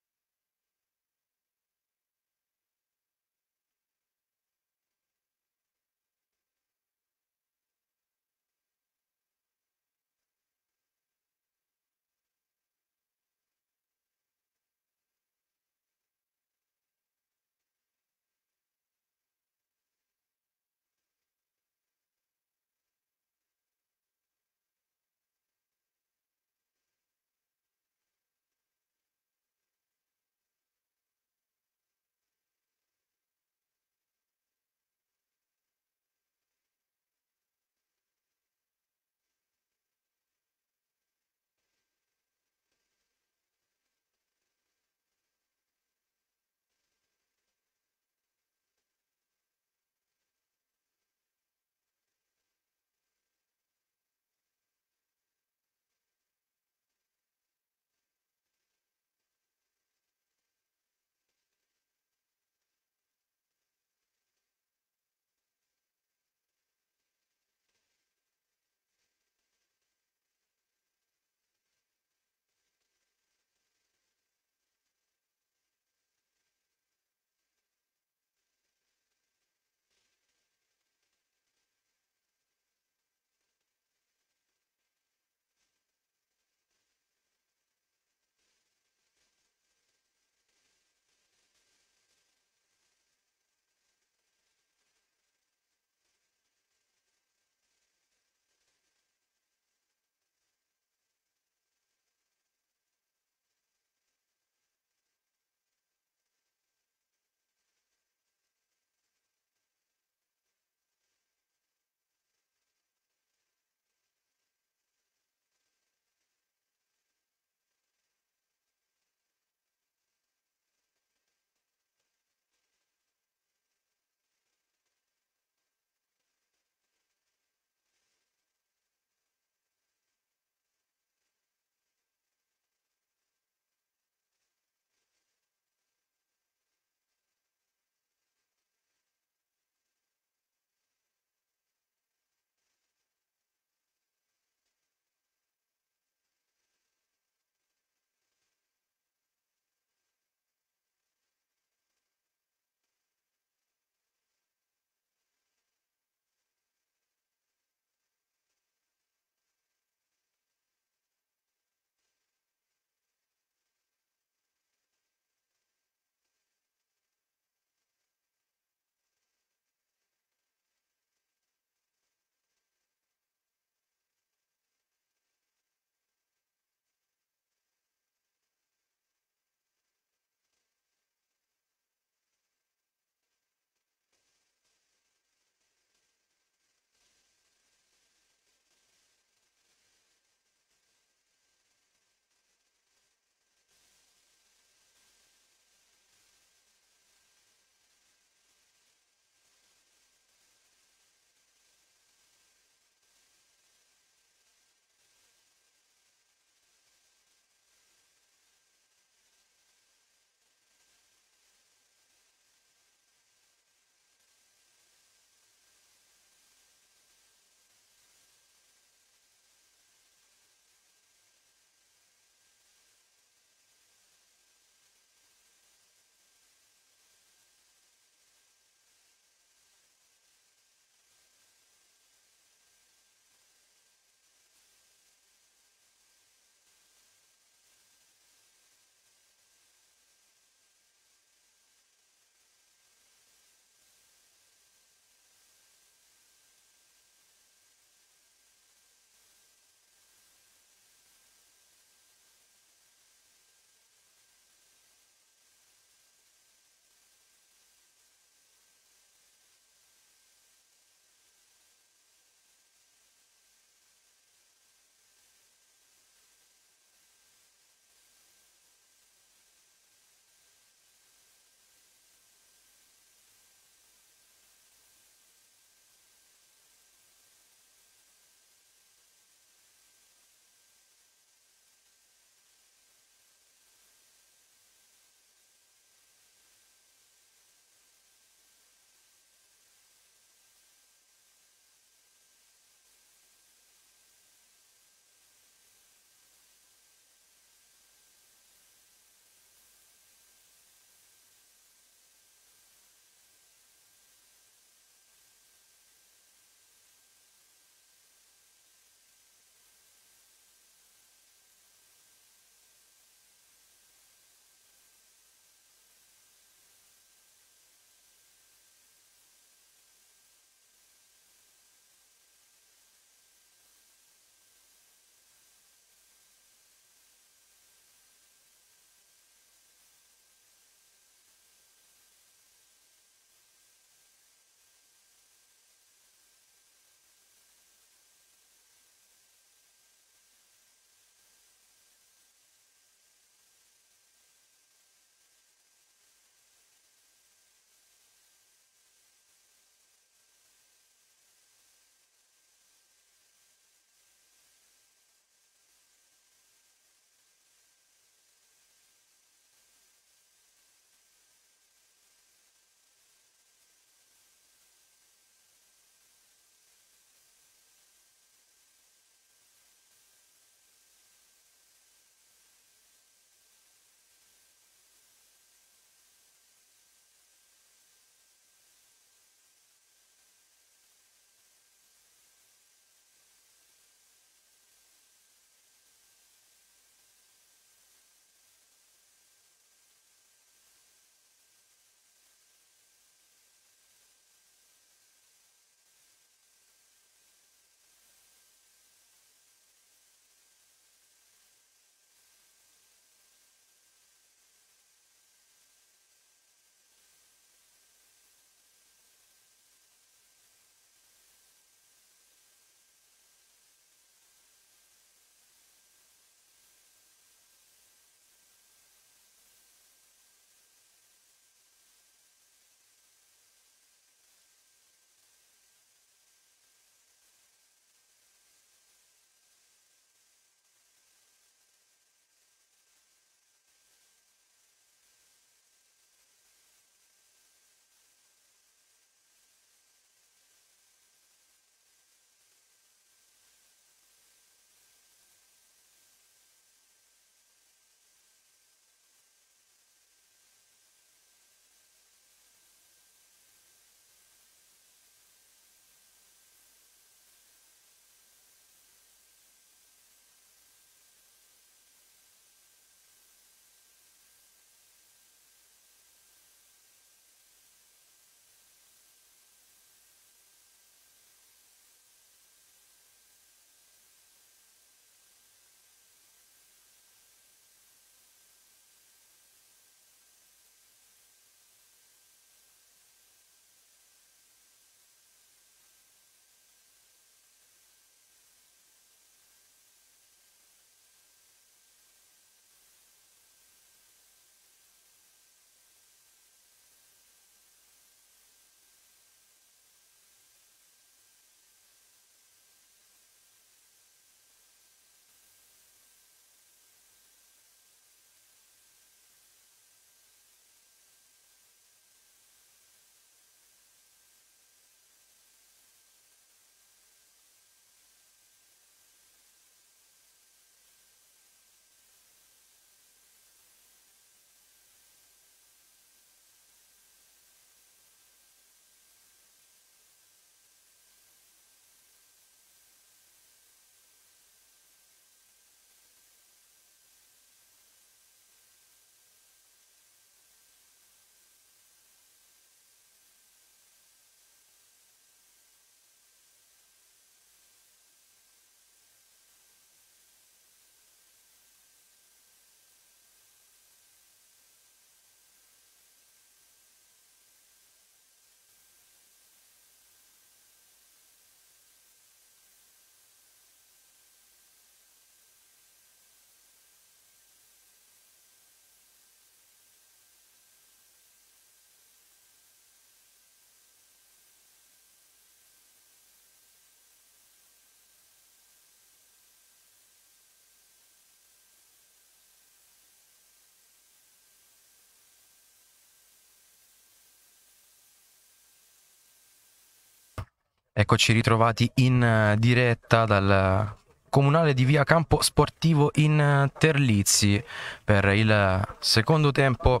Speaker 1: Eccoci ritrovati in eh, diretta dal eh, comunale di via Campo Sportivo in eh, Terlizzi per il secondo tempo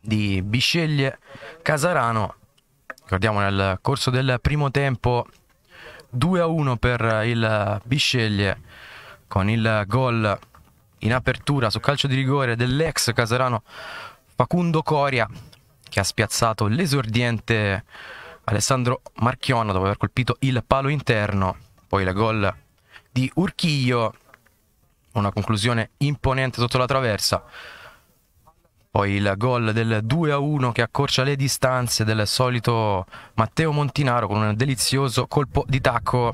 Speaker 1: di Bisceglie Casarano. Ricordiamo nel corso del primo tempo 2 a 1 per il Bisceglie con il gol in apertura su calcio di rigore dell'ex Casarano Facundo Coria che ha spiazzato l'esordiente Alessandro Marchiona dopo aver colpito il palo interno, poi la gol di Urchiglio, una conclusione imponente sotto la traversa. Poi il gol del 2-1 che accorcia le distanze del solito Matteo Montinaro con un delizioso colpo di tacco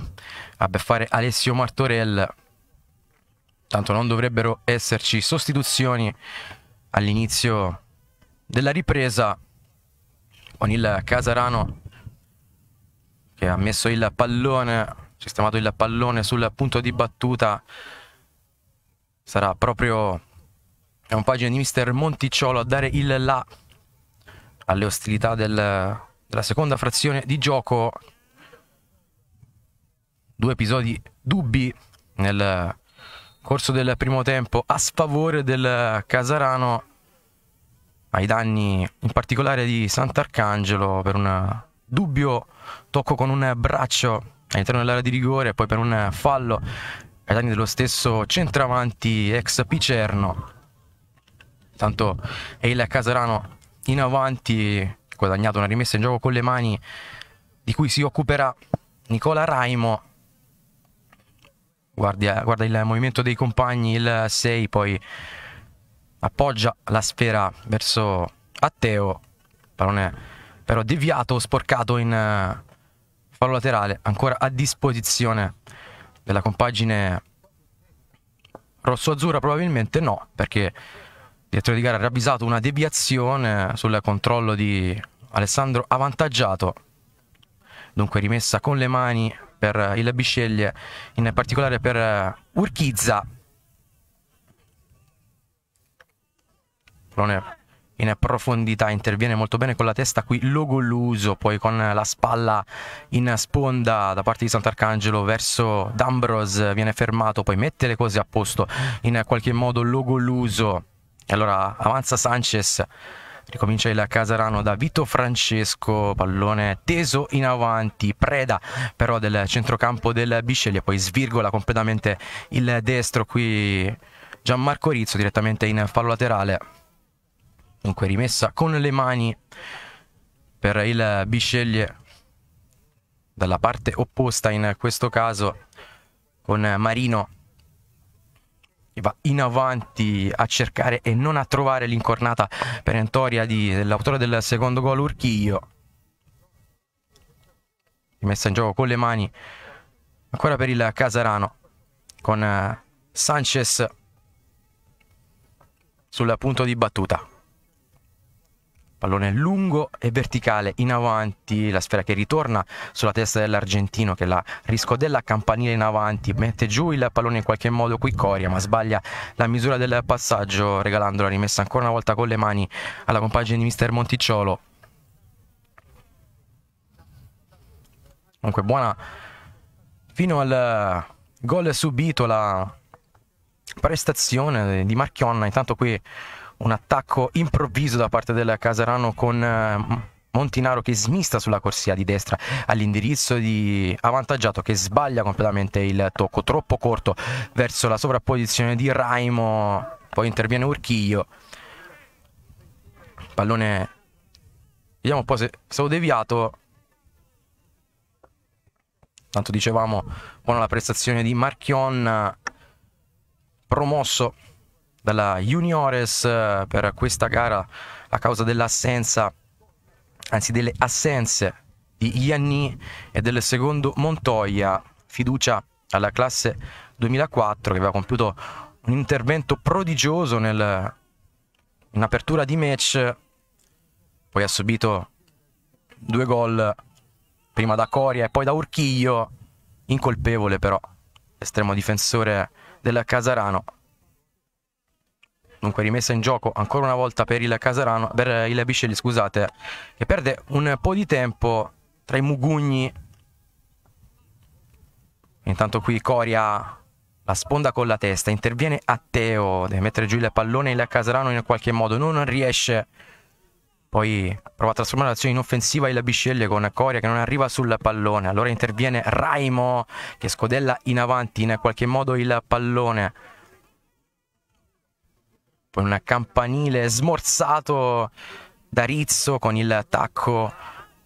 Speaker 1: a beffare Alessio Martorell. Tanto non dovrebbero esserci sostituzioni all'inizio della ripresa con il Casarano che ha messo il pallone, sistemato il pallone sul punto di battuta, sarà proprio è un pagina di mister Monticciolo a dare il là alle ostilità del, della seconda frazione di gioco. Due episodi dubbi nel corso del primo tempo a sfavore del Casarano ai danni in particolare di Sant'Arcangelo per una dubbio tocco con un braccio all'interno dell'area di rigore e poi per un fallo ai danni dello stesso centravanti ex Picerno. Tanto il Casarano in avanti, guadagnato una rimessa in gioco con le mani di cui si occuperà Nicola Raimo. Guardia, guarda il movimento dei compagni, il 6, poi appoggia la sfera verso Atteo, pallone però deviato, sporcato in eh, fallo laterale, ancora a disposizione della compagine rosso-azzurra probabilmente no, perché il direttore di gara ha ravvisato una deviazione sul controllo di Alessandro avvantaggiato, dunque rimessa con le mani per il Bisceglie, in particolare per eh, Urchizza. Pallone in profondità, interviene molto bene con la testa qui Logoluso, poi con la spalla in sponda da parte di Sant'Arcangelo verso D'Ambros viene fermato, poi mette le cose a posto in qualche modo Logoluso e allora avanza Sanchez ricomincia il Casarano da Vito Francesco, pallone teso in avanti, preda però del centrocampo del Bisceglie, poi svirgola completamente il destro qui Gianmarco Rizzo direttamente in fallo laterale. Dunque rimessa con le mani per il Bisceglie dalla parte opposta in questo caso con Marino che va in avanti a cercare e non a trovare l'incornata perentoria dell'autore del secondo gol Urchio rimessa in gioco con le mani ancora per il Casarano con eh, Sanchez sul punto di battuta pallone lungo e verticale in avanti, la sfera che ritorna sulla testa dell'argentino che la riscodella campanile in avanti, mette giù il pallone in qualche modo qui Coria ma sbaglia la misura del passaggio regalando la rimessa ancora una volta con le mani alla compagine di mister Monticciolo. Comunque buona fino al gol subito la prestazione di Marchionna, intanto qui un attacco improvviso da parte del Casarano con eh, Montinaro che smista sulla corsia di destra all'indirizzo di avvantaggiato che sbaglia completamente il tocco troppo corto verso la sovrapposizione di Raimo poi interviene Urchiglio pallone vediamo un po' se sono deviato tanto dicevamo buona la prestazione di Marchion promosso dalla Juniores eh, per questa gara a causa dell'assenza, anzi delle assenze di Ianni e del secondo Montoya, fiducia alla classe 2004 che aveva compiuto un intervento prodigioso nel, in apertura di match, poi ha subito due gol prima da Coria e poi da Urchiglio, incolpevole però, estremo difensore del Casarano. Dunque rimessa in gioco ancora una volta per il Casarano, per il Biscelli, scusate, che perde un po' di tempo tra i mugugni. Intanto qui Coria la sponda con la testa, interviene Atteo, deve mettere giù il pallone il Casarano in qualche modo, non riesce. Poi prova a trasformare l'azione in offensiva il Bisceglie con Coria che non arriva sul pallone. Allora interviene Raimo che scodella in avanti in qualche modo il pallone un campanile smorzato da Rizzo con il tacco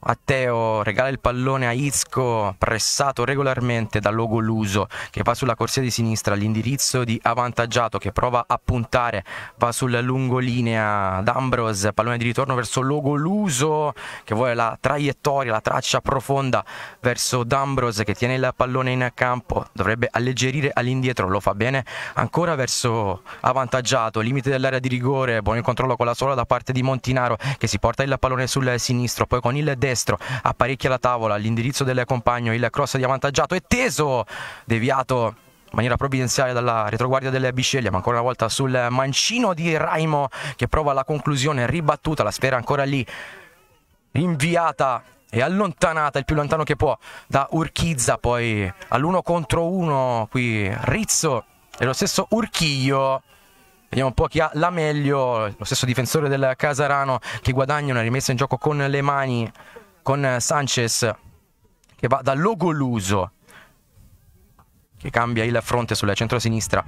Speaker 1: Matteo regala il pallone a Isco, pressato regolarmente da Logoluso, che va sulla corsia di sinistra, l'indirizzo di avvantaggiato che prova a puntare, va sulla lungolinea d'Ambrose, pallone di ritorno verso Logoluso, che vuole la traiettoria, la traccia profonda verso D'Ambrose che tiene il pallone in campo, dovrebbe alleggerire all'indietro, lo fa bene, ancora verso avvantaggiato, limite dell'area di rigore, buon controllo con la sola da parte di Montinaro che si porta il pallone sul sinistro, poi con il destro destro, apparecchia la tavola, all'indirizzo del compagno, il cross di avvantaggiato è teso, deviato in maniera provvidenziale dalla retroguardia delle Bisceglie, ma ancora una volta sul mancino di Raimo che prova la conclusione ribattuta, la sfera ancora lì, inviata e allontanata il più lontano che può da Urchizza, poi all'uno contro uno qui Rizzo e lo stesso Urchiglio. Vediamo un po' chi ha la meglio, lo stesso difensore del Casarano che guadagna una rimessa in gioco con le mani con eh, Sanchez che va da Logoluso che cambia il fronte sulla centrosinistra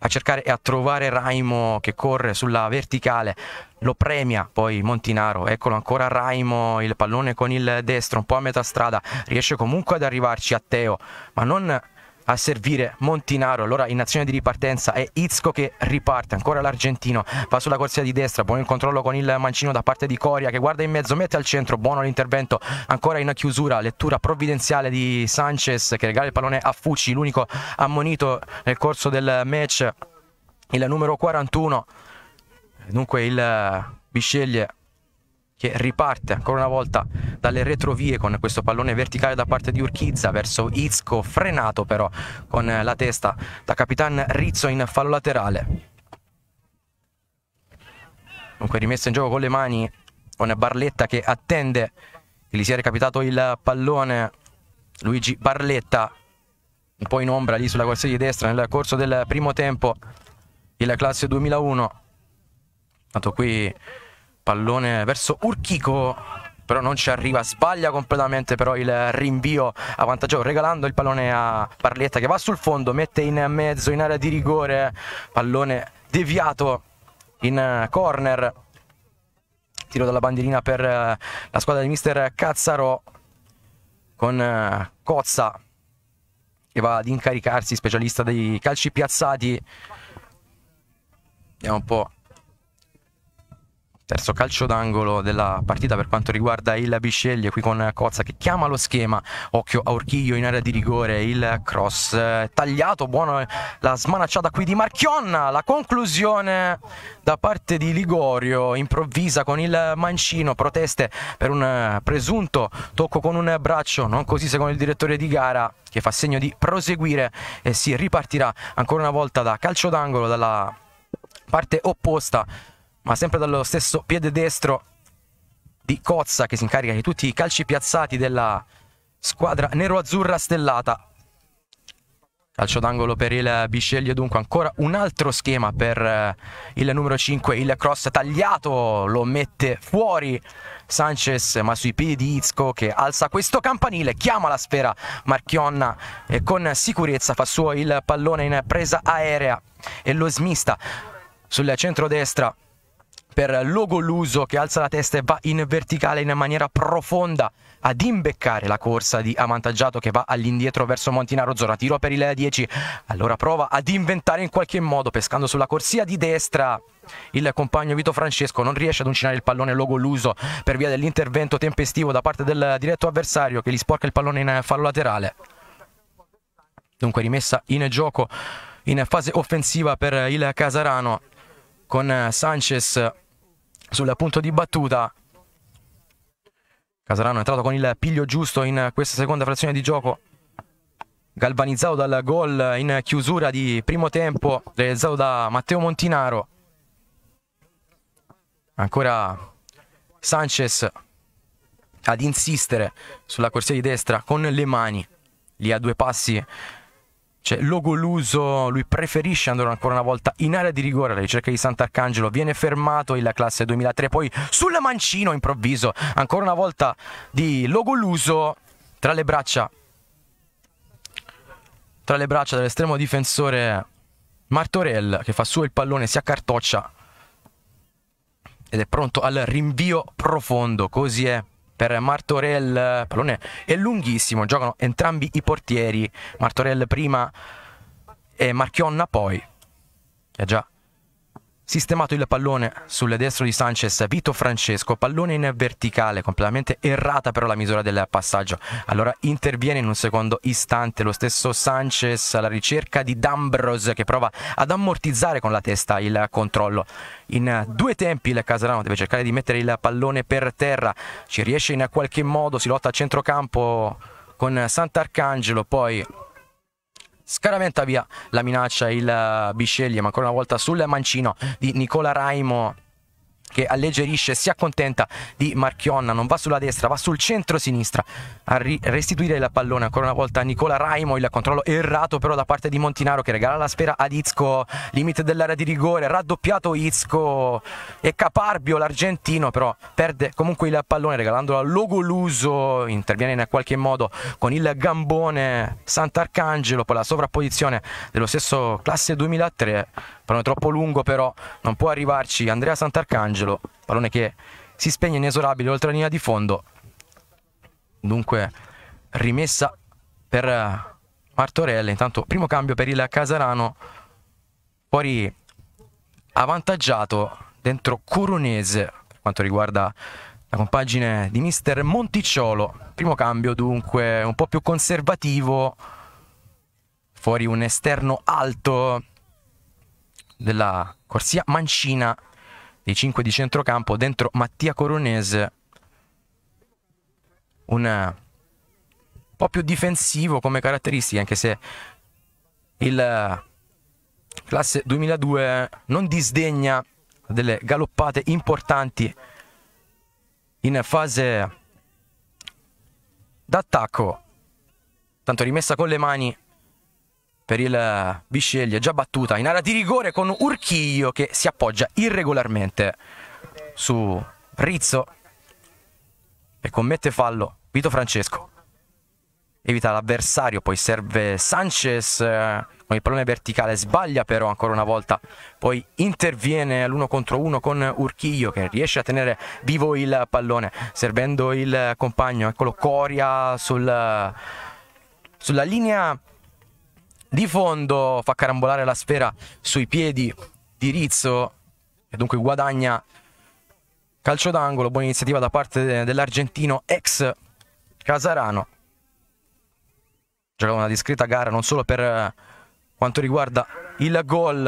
Speaker 1: a cercare e a trovare Raimo che corre sulla verticale, lo premia poi Montinaro, eccolo ancora Raimo, il pallone con il destro un po' a metà strada, riesce comunque ad arrivarci a Teo, ma non a servire Montinaro. Allora in azione di ripartenza è Izco che riparte, ancora l'argentino, va sulla corsia di destra, buono il controllo con il mancino da parte di Coria che guarda in mezzo, mette al centro, buono l'intervento ancora in chiusura, lettura provvidenziale di Sanchez che regala il pallone a Fucci, l'unico ammonito nel corso del match, il numero 41. Dunque il eh, Bisceglie che riparte ancora una volta dalle retrovie con questo pallone verticale da parte di Urchizza verso Izco, frenato però con la testa da Capitan Rizzo in fallo laterale. Dunque rimessa in gioco con le mani con Barletta che attende che gli sia recapitato il pallone Luigi Barletta un po' in ombra lì sulla corsia di destra nel corso del primo tempo il classe 2001 tanto qui Pallone verso Urchico però non ci arriva, sbaglia completamente però il rinvio a vantaggio regalando il pallone a Parletta che va sul fondo, mette in mezzo in area di rigore, pallone deviato in corner, tiro dalla bandierina per eh, la squadra di mister Cazzaro con eh, Cozza che va ad incaricarsi, specialista dei calci piazzati, vediamo un po' Terzo calcio d'angolo della partita per quanto riguarda il Bisceglie, qui con Cozza che chiama lo schema, occhio a Urchiglio in area di rigore, il cross eh, tagliato, buona eh, la smanacciata qui di Marchionna, la conclusione da parte di Ligorio, improvvisa con il mancino, proteste per un eh, presunto tocco con un braccio, non così secondo il direttore di gara che fa segno di proseguire e si ripartirà ancora una volta da calcio d'angolo dalla parte opposta ma sempre dallo stesso piede destro di Cozza che si incarica di tutti i calci piazzati della squadra nero-azzurra stellata. Calcio d'angolo per il Bisceglio dunque, ancora un altro schema per eh, il numero 5, il cross tagliato, lo mette fuori Sanchez ma sui piedi di Izco che alza questo campanile, chiama la sfera Marchionna e con sicurezza fa suo il pallone in presa aerea e lo smista sul centro-destra per Logoluso che alza la testa e va in verticale in maniera profonda ad imbeccare la corsa di avvantaggiato che va all'indietro verso Montinaro Zora, tiro per il 10, allora prova ad inventare in qualche modo pescando sulla corsia di destra il compagno Vito Francesco non riesce ad uncinare il pallone Logoluso per via dell'intervento tempestivo da parte del diretto avversario che gli sporca il pallone in fallo laterale dunque rimessa in gioco in fase offensiva per il Casarano con Sanchez sul punto di battuta. Casarano è entrato con il piglio giusto in questa seconda frazione di gioco. Galvanizzato dal gol in chiusura di primo tempo, realizzato da Matteo Montinaro. Ancora Sanchez ad insistere sulla corsia di destra con le mani. Lì a due passi cioè, Logoluso, lui preferisce andare ancora una volta in area di rigore alla ricerca di Sant'Arcangelo, viene fermato in la classe 2003, poi sulla mancino improvviso, ancora una volta di Logoluso tra le braccia tra le braccia dell'estremo difensore Martorell che fa su il pallone, si accartoccia ed è pronto al rinvio profondo, così è per Martorell. Il pallone è lunghissimo, giocano entrambi i portieri. Martorell prima e Marchionna poi. È già Sistemato il pallone sul destro di Sanchez, Vito Francesco, pallone in verticale, completamente errata però la misura del passaggio. Allora interviene in un secondo istante lo stesso Sanchez alla ricerca di D'Ambros che prova ad ammortizzare con la testa il controllo. In due tempi il Casarano deve cercare di mettere il pallone per terra, ci riesce in qualche modo, si lotta a centrocampo con Sant'Arcangelo, poi scaraventa via la minaccia il eh, Bisceglie ma ancora una volta sul mancino di Nicola Raimo che alleggerisce, si accontenta di Marchionna, non va sulla destra, va sul centro-sinistra a restituire la pallone ancora una volta a Nicola Raimo, il controllo errato però da parte di Montinaro che regala la sfera ad Izco, limite dell'area di rigore, raddoppiato Izco e Caparbio l'argentino però perde comunque il pallone regalandolo a Logoluso, interviene in qualche modo con il gambone Sant'Arcangelo, poi la sovrapposizione dello stesso classe 2003, però è troppo lungo però non può arrivarci Andrea Sant'Arcangelo D'Angelo, pallone che si spegne inesorabile oltre la linea di fondo. Dunque rimessa per eh, Martorella, intanto primo cambio per il Casarano, fuori avvantaggiato dentro Coronese per quanto riguarda la compagine di mister Monticciolo. Primo cambio dunque un po' più conservativo, fuori un esterno alto della corsia Mancina dei 5 di centrocampo dentro Mattia Coronese un po' più difensivo come caratteristiche anche se il classe 2002 non disdegna delle galoppate importanti in fase d'attacco tanto rimessa con le mani per il eh, Bisceglie, già battuta in area di rigore con Urchiglio che si appoggia irregolarmente su Rizzo e commette fallo Vito Francesco. Evita l'avversario, poi serve Sanchez eh, con il pallone verticale, sbaglia però ancora una volta, poi interviene all'uno contro uno con Urchiglio che riesce a tenere vivo il pallone, servendo il compagno, eccolo Coria sul, sulla linea di fondo fa carambolare la sfera sui piedi di Rizzo e dunque guadagna calcio d'angolo, buona iniziativa da parte dell'argentino ex Casarano. Giocava una discreta gara non solo per eh, quanto riguarda il gol,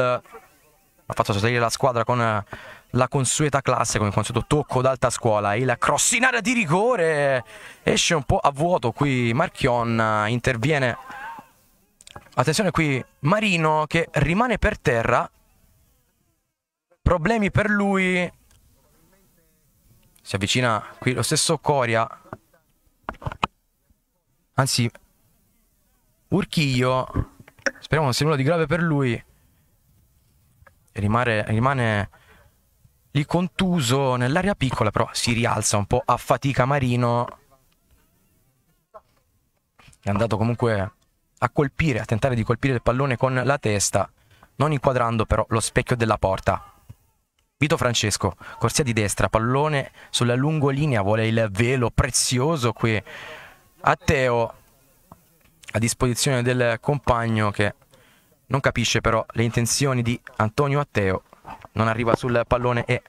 Speaker 1: ha fatto salire la squadra con eh, la consueta classe, con il consueto tocco d'alta scuola, il cross in area di rigore, esce un po' a vuoto qui Marchion, interviene Attenzione qui, Marino che rimane per terra. Problemi per lui. Si avvicina qui lo stesso Coria. Anzi, Urchiglio. Speriamo non sia nulla di grave per lui. Rimane, rimane lì contuso nell'area piccola, però si rialza un po' a fatica Marino. È andato comunque a colpire, a tentare di colpire il pallone con la testa, non inquadrando però lo specchio della porta. Vito Francesco, corsia di destra, pallone sulla lungolinea, vuole il velo prezioso qui Atteo a disposizione del compagno che non capisce però le intenzioni di Antonio Atteo, non arriva sul pallone e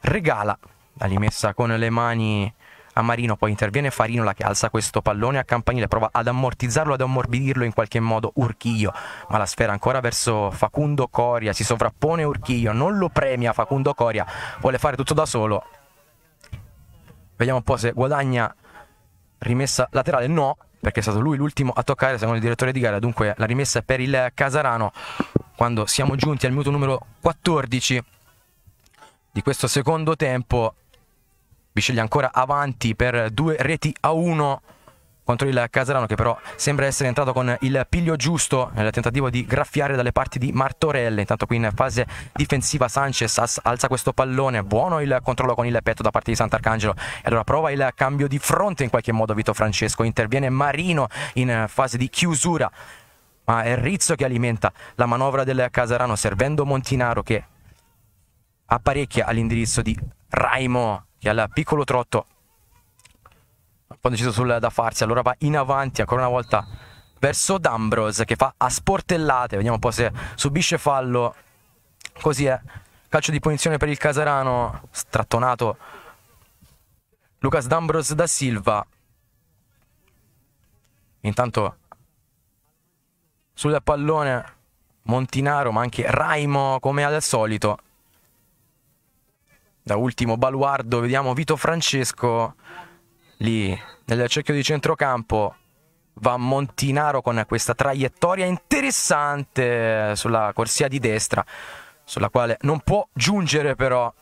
Speaker 1: regala la rimessa con le mani a Marino, poi interviene Farinola che alza questo pallone a campanile, prova ad ammortizzarlo, ad ammorbidirlo in qualche modo Urchio, ma la sfera ancora verso Facundo Coria, si sovrappone Urchio, non lo premia Facundo Coria, vuole fare tutto da solo. Vediamo un po' se guadagna rimessa laterale, no, perché è stato lui l'ultimo a toccare secondo il direttore di gara, dunque la rimessa è per il Casarano quando siamo giunti al minuto numero 14 di questo secondo tempo Bisceglie ancora avanti per due reti a uno contro il Casarano che però sembra essere entrato con il piglio giusto nel tentativo di graffiare dalle parti di Martorelle intanto qui in fase difensiva Sanchez alza questo pallone buono il controllo con il petto da parte di Sant'Arcangelo e allora prova il cambio di fronte in qualche modo Vito Francesco interviene Marino in fase di chiusura ma è Rizzo che alimenta la manovra del Casarano servendo Montinaro che apparecchia all'indirizzo di Raimo che al piccolo trotto poi deciso sul da farsi allora va in avanti ancora una volta verso D'Ambrose che fa a sportellate vediamo un po' se subisce fallo così è calcio di punizione per il Casarano strattonato Lucas D'Ambrose da Silva intanto sul pallone Montinaro ma anche Raimo come al solito da ultimo baluardo vediamo Vito Francesco lì nel cerchio di centrocampo va Montinaro con questa traiettoria interessante sulla corsia di destra sulla quale non può giungere però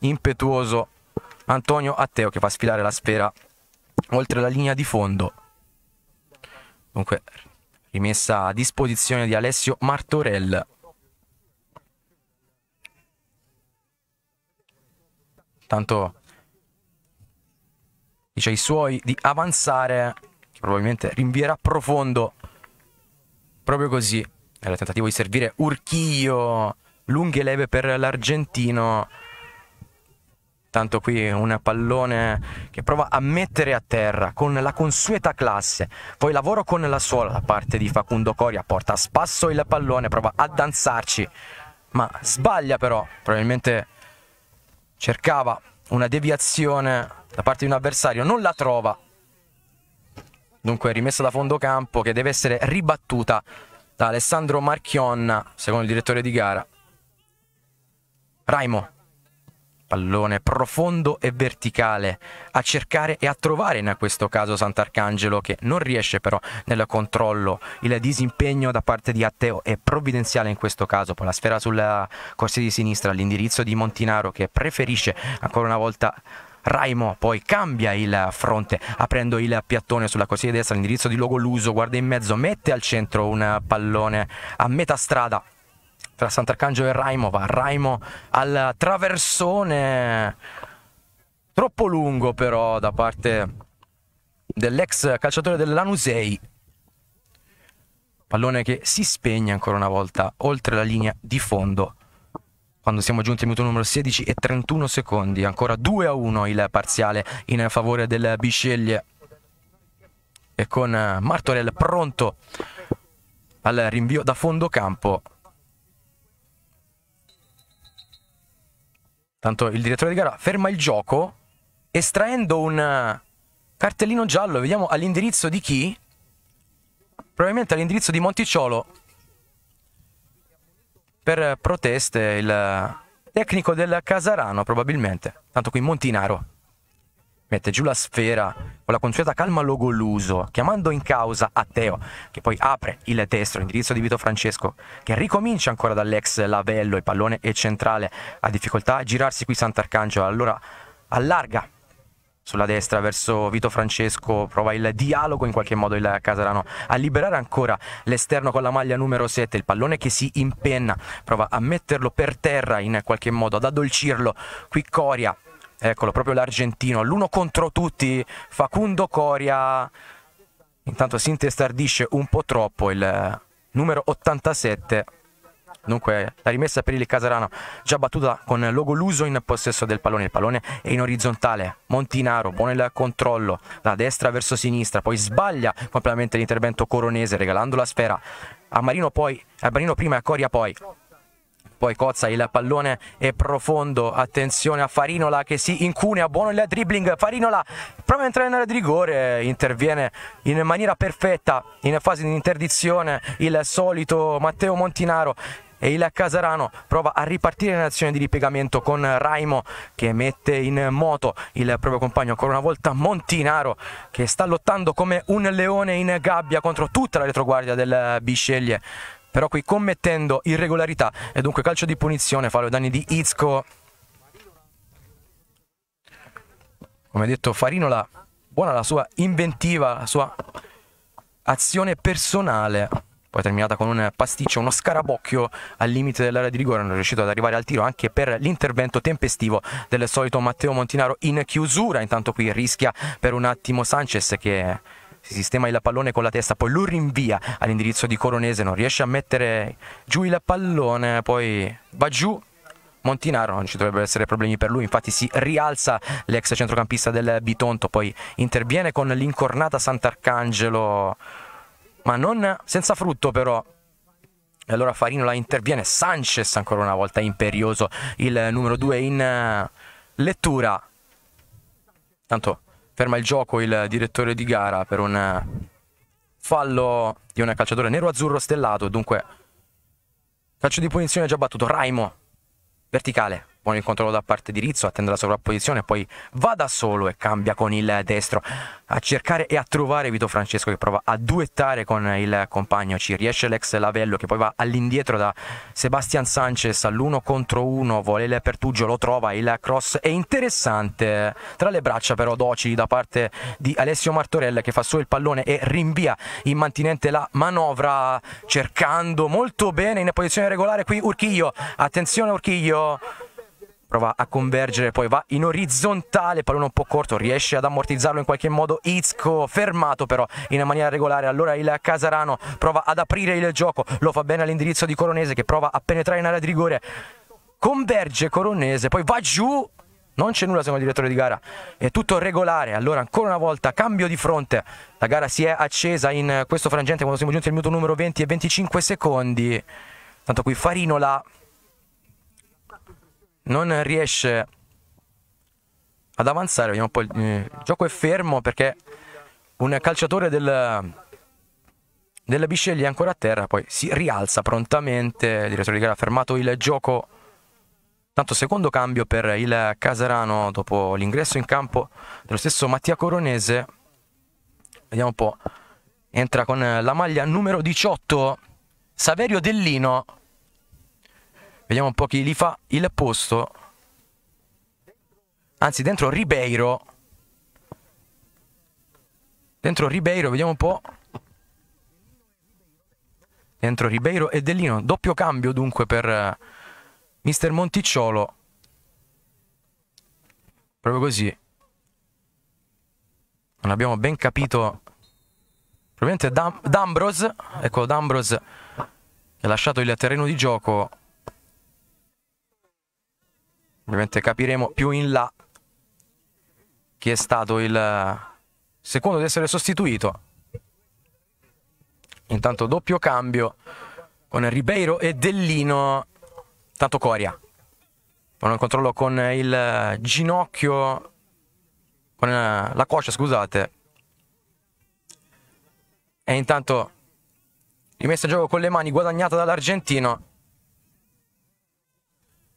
Speaker 1: impetuoso Antonio Atteo che fa sfilare la sfera oltre la linea di fondo dunque rimessa a disposizione di Alessio Martorell Tanto dice ai suoi di avanzare, che probabilmente rinvierà profondo, proprio così, nel tentativo di servire Urchio, lunghe leve per l'argentino. Tanto qui un pallone che prova a mettere a terra con la consueta classe. Poi lavoro con la suola da parte di Facundo Coria. Porta a spasso il pallone, prova a danzarci. Ma sbaglia però. Probabilmente cercava una deviazione da parte di un avversario, non la trova. Dunque rimessa da fondo campo che deve essere ribattuta da Alessandro Marchionna, secondo il direttore di gara. Raimo pallone profondo e verticale a cercare e a trovare in questo caso Sant'Arcangelo che non riesce però nel controllo il disimpegno da parte di Atteo è provvidenziale in questo caso poi la sfera sulla corsia di sinistra all'indirizzo di Montinaro che preferisce ancora una volta Raimo poi cambia il fronte aprendo il piattone sulla corsia di destra all'indirizzo di Logoluso, guarda in mezzo, mette al centro un pallone a metà strada tra Sant'Arcangelo e Raimo va Raimo al traversone troppo lungo però da parte dell'ex calciatore dell'Anusei pallone che si spegne ancora una volta oltre la linea di fondo quando siamo giunti al minuto numero 16 e 31 secondi ancora 2 a 1 il parziale in favore del Bisceglie e con Martorell pronto al rinvio da fondo campo Tanto il direttore di gara ferma il gioco estraendo un eh, cartellino giallo. Vediamo all'indirizzo di chi. Probabilmente all'indirizzo di Monticciolo. Per proteste il eh, tecnico del Casarano probabilmente. Tanto qui Montinaro mette giù la sfera con la consueta calma logoluso, chiamando in causa Atteo, che poi apre il destro, indirizzo di Vito Francesco, che ricomincia ancora dall'ex lavello il pallone e centrale, ha difficoltà a girarsi qui Sant'Arcangelo, allora allarga sulla destra verso Vito Francesco, prova il dialogo in qualche modo il Casarano a liberare ancora l'esterno con la maglia numero 7, il pallone che si impenna, prova a metterlo per terra in qualche modo, ad addolcirlo, qui Coria Eccolo, proprio l'argentino, l'uno contro tutti, Facundo Coria. Intanto si intestardisce un po' troppo il eh, numero 87. Dunque la rimessa per il Casarano già battuta con Logoluso in possesso del pallone, il pallone è in orizzontale, Montinaro buono il controllo da destra verso sinistra, poi sbaglia completamente l'intervento coronese regalando la sfera a Marino, poi, a Marino prima e a Coria poi, poi Cozza il pallone è profondo attenzione a Farinola che si incunea buono il dribbling Farinola prova a entrare in area di rigore interviene in maniera perfetta in fase di interdizione il solito Matteo Montinaro e il Casarano prova a ripartire in azione di ripiegamento con Raimo che mette in moto il proprio compagno ancora una volta Montinaro che sta lottando come un leone in gabbia contro tutta la retroguardia del Bisceglie però qui commettendo irregolarità e dunque calcio di punizione fa ai danni di Izco come detto Farinola buona la sua inventiva la sua azione personale poi terminata con un pasticcio, uno scarabocchio al limite dell'area di rigore, non è riuscito ad arrivare al tiro anche per l'intervento tempestivo del solito Matteo Montinaro in chiusura, intanto qui rischia per un attimo Sanchez che si sistema il pallone con la testa, poi lo rinvia all'indirizzo di Coronese, non riesce a mettere giù il pallone, poi va giù Montinaro non ci dovrebbero essere problemi per lui, infatti si rialza l'ex centrocampista del Bitonto, poi interviene con l'incornata Sant'Arcangelo, ma non senza frutto però. E allora la interviene, Sanchez ancora una volta imperioso, il numero 2 in lettura. Tanto ferma il gioco il direttore di gara per un eh, fallo di un calciatore nero-azzurro stellato. Dunque, calcio di punizione già battuto. Raimo, verticale, buon controllo da parte di Rizzo, attende la sovrapposizione, poi va da solo e cambia con il destro a cercare e a trovare Vito Francesco che prova a duettare con il compagno, ci riesce l'ex Lavello che poi va all'indietro da Sebastian Sanchez all'uno contro uno, vuole il Pertugio, lo trova, il cross è interessante, tra le braccia però docili da parte di Alessio Martorella che fa su il pallone e rinvia in mantinente la manovra cercando molto bene in posizione regolare qui Urchiglio, attenzione Urchiglio prova a convergere, poi va in orizzontale, pallone un po' corto, riesce ad ammortizzarlo in qualche modo Izco, fermato però in maniera regolare, allora il Casarano prova ad aprire il gioco, lo fa bene all'indirizzo di Coronese che prova a penetrare in area di rigore, converge Coronese, poi va giù, non c'è nulla secondo il direttore di gara, è tutto regolare, allora ancora una volta cambio di fronte, la gara si è accesa in questo frangente quando siamo giunti al minuto numero 20 e 25 secondi, tanto qui Farinola non riesce ad avanzare. Vediamo un po'. Eh, il, gioco è fermo perché un calciatore del, della Bisceglie è ancora a terra. Poi si rialza prontamente. Il direttore di gara ha fermato il gioco. Tanto secondo cambio per il Casarano dopo l'ingresso in campo dello stesso Mattia Coronese. Vediamo un po'. Entra con la maglia numero 18 Saverio Dellino. Vediamo un po' chi li fa il posto. Anzi, dentro Ribeiro. Dentro Ribeiro, vediamo un po'. Dentro Ribeiro e Dellino. Doppio cambio dunque per eh, Mister Monticciolo. Proprio così. Non abbiamo ben capito. Probabilmente Dam D'Ambros. Ecco, D'Ambros che ha lasciato il terreno di gioco Ovviamente capiremo più in là chi è stato il secondo ad essere sostituito. Intanto doppio cambio con Ribeiro e Dellino. Tanto Coria. Buon controllo con il ginocchio, con eh, la coscia, scusate. E intanto rimessa in gioco con le mani, guadagnata dall'argentino.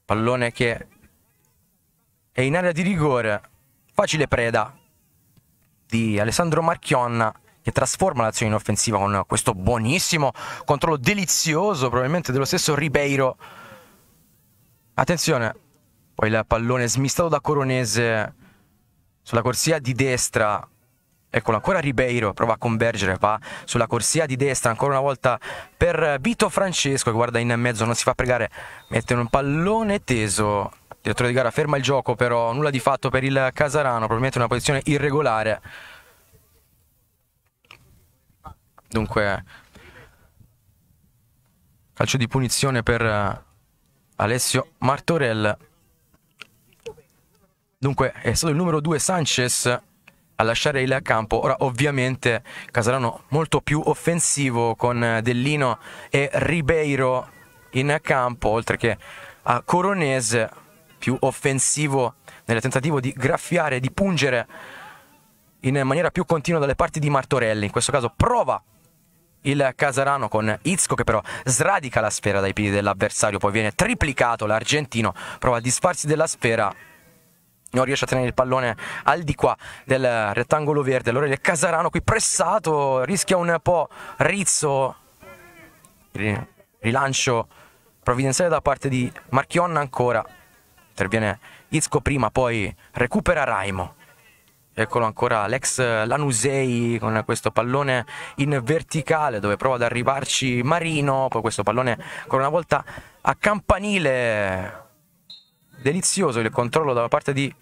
Speaker 1: Pallone che e in area di rigore facile preda di Alessandro Marchionna che trasforma l'azione in offensiva con questo buonissimo controllo delizioso probabilmente dello stesso Ribeiro. Attenzione, poi il pallone smistato da Coronese sulla corsia di destra. Eccolo ancora Ribeiro, prova a convergere, va sulla corsia di destra ancora una volta per Vito Francesco che guarda in mezzo, non si fa pregare, mette un pallone teso direttore di gara ferma il gioco però nulla di fatto per il Casarano probabilmente una posizione irregolare dunque calcio di punizione per eh, Alessio Martorell dunque è stato il numero 2 Sanchez a lasciare il campo. Ora ovviamente Casarano molto più offensivo con eh, Dellino e Ribeiro in campo, oltre che a Coronese più offensivo nel tentativo di graffiare, di pungere in maniera più continua dalle parti di Martorelli. In questo caso prova il Casarano con Izco che però sradica la sfera dai piedi dell'avversario, poi viene triplicato l'argentino, prova a disfarsi della sfera. Non riesce a tenere il pallone al di qua del rettangolo verde. Allora il Casarano qui pressato rischia un po' Rizzo. Rilancio provvidenziale da parte di Marchionna ancora Interviene Izco prima, poi recupera Raimo. Eccolo ancora l'ex Lanusei con questo pallone in verticale dove prova ad arrivarci Marino, poi questo pallone ancora una volta a campanile. Delizioso il controllo da parte di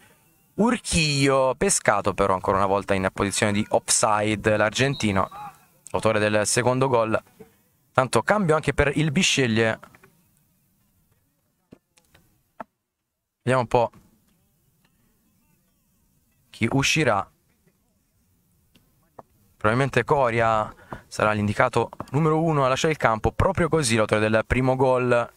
Speaker 1: Urchio, pescato però ancora una volta in posizione di offside l'argentino, autore del secondo gol. Tanto cambio anche per il Bisceglie Vediamo un po' chi uscirà. Probabilmente Coria sarà l'indicato numero uno a lasciare il campo. Proprio così l'autore del primo gol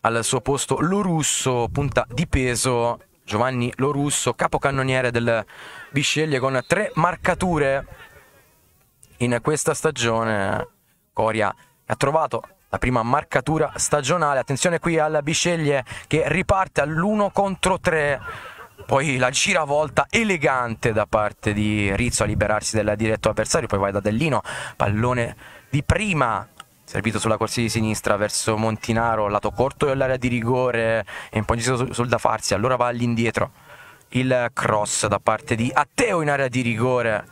Speaker 1: al suo posto Lorusso, punta di peso. Giovanni Lorusso, capocannoniere del Bisceglie con tre marcature in questa stagione. Coria ha trovato la prima marcatura stagionale. Attenzione qui alla Bisceglie che riparte all'1 contro 3. Poi la giravolta elegante da parte di Rizzo a liberarsi del diretto avversario. Poi vai da Dellino, pallone di prima servito sulla corsia di sinistra verso Montinaro, lato corto dell'area di rigore, è un po' indeciso sul, sul da farsi, allora va all'indietro. Il cross da parte di Atteo in area di rigore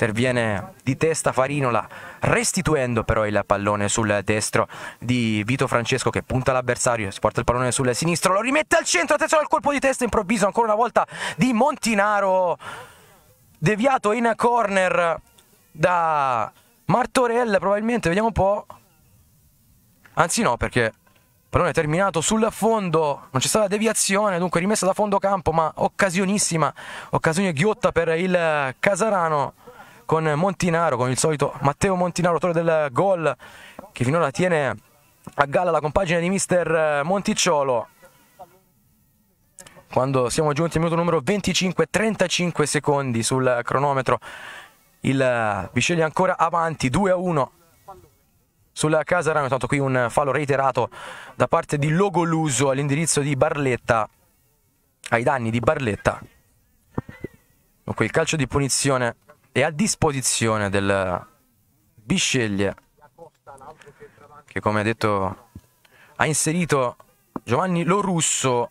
Speaker 1: Interviene di testa Farinola, restituendo però il pallone sul destro di Vito Francesco che punta l'avversario, si porta il pallone sul sinistro, lo rimette al centro, attenzione al colpo di testa improvviso ancora una volta di Montinaro, deviato in corner da Martorell probabilmente, vediamo un po'. Anzi no, perché pallone terminato sul fondo, non c'è stata deviazione, dunque rimessa da fondo campo, ma occasionissima, occasione ghiotta per il Casarano con Montinaro, con il solito Matteo Montinaro, autore del gol che finora tiene a galla la compagine di mister eh, Monticciolo. Quando siamo giunti al minuto numero 25, 35 secondi sul cronometro, il Bisceglie eh, ancora avanti, 2 a 1 sulla Casarano. Tanto qui un fallo reiterato da parte di Logoluso all'indirizzo di Barletta, ai danni di Barletta. Dunque il calcio di punizione è a disposizione del Bisceglie, che come ha detto ha inserito Giovanni Lorusso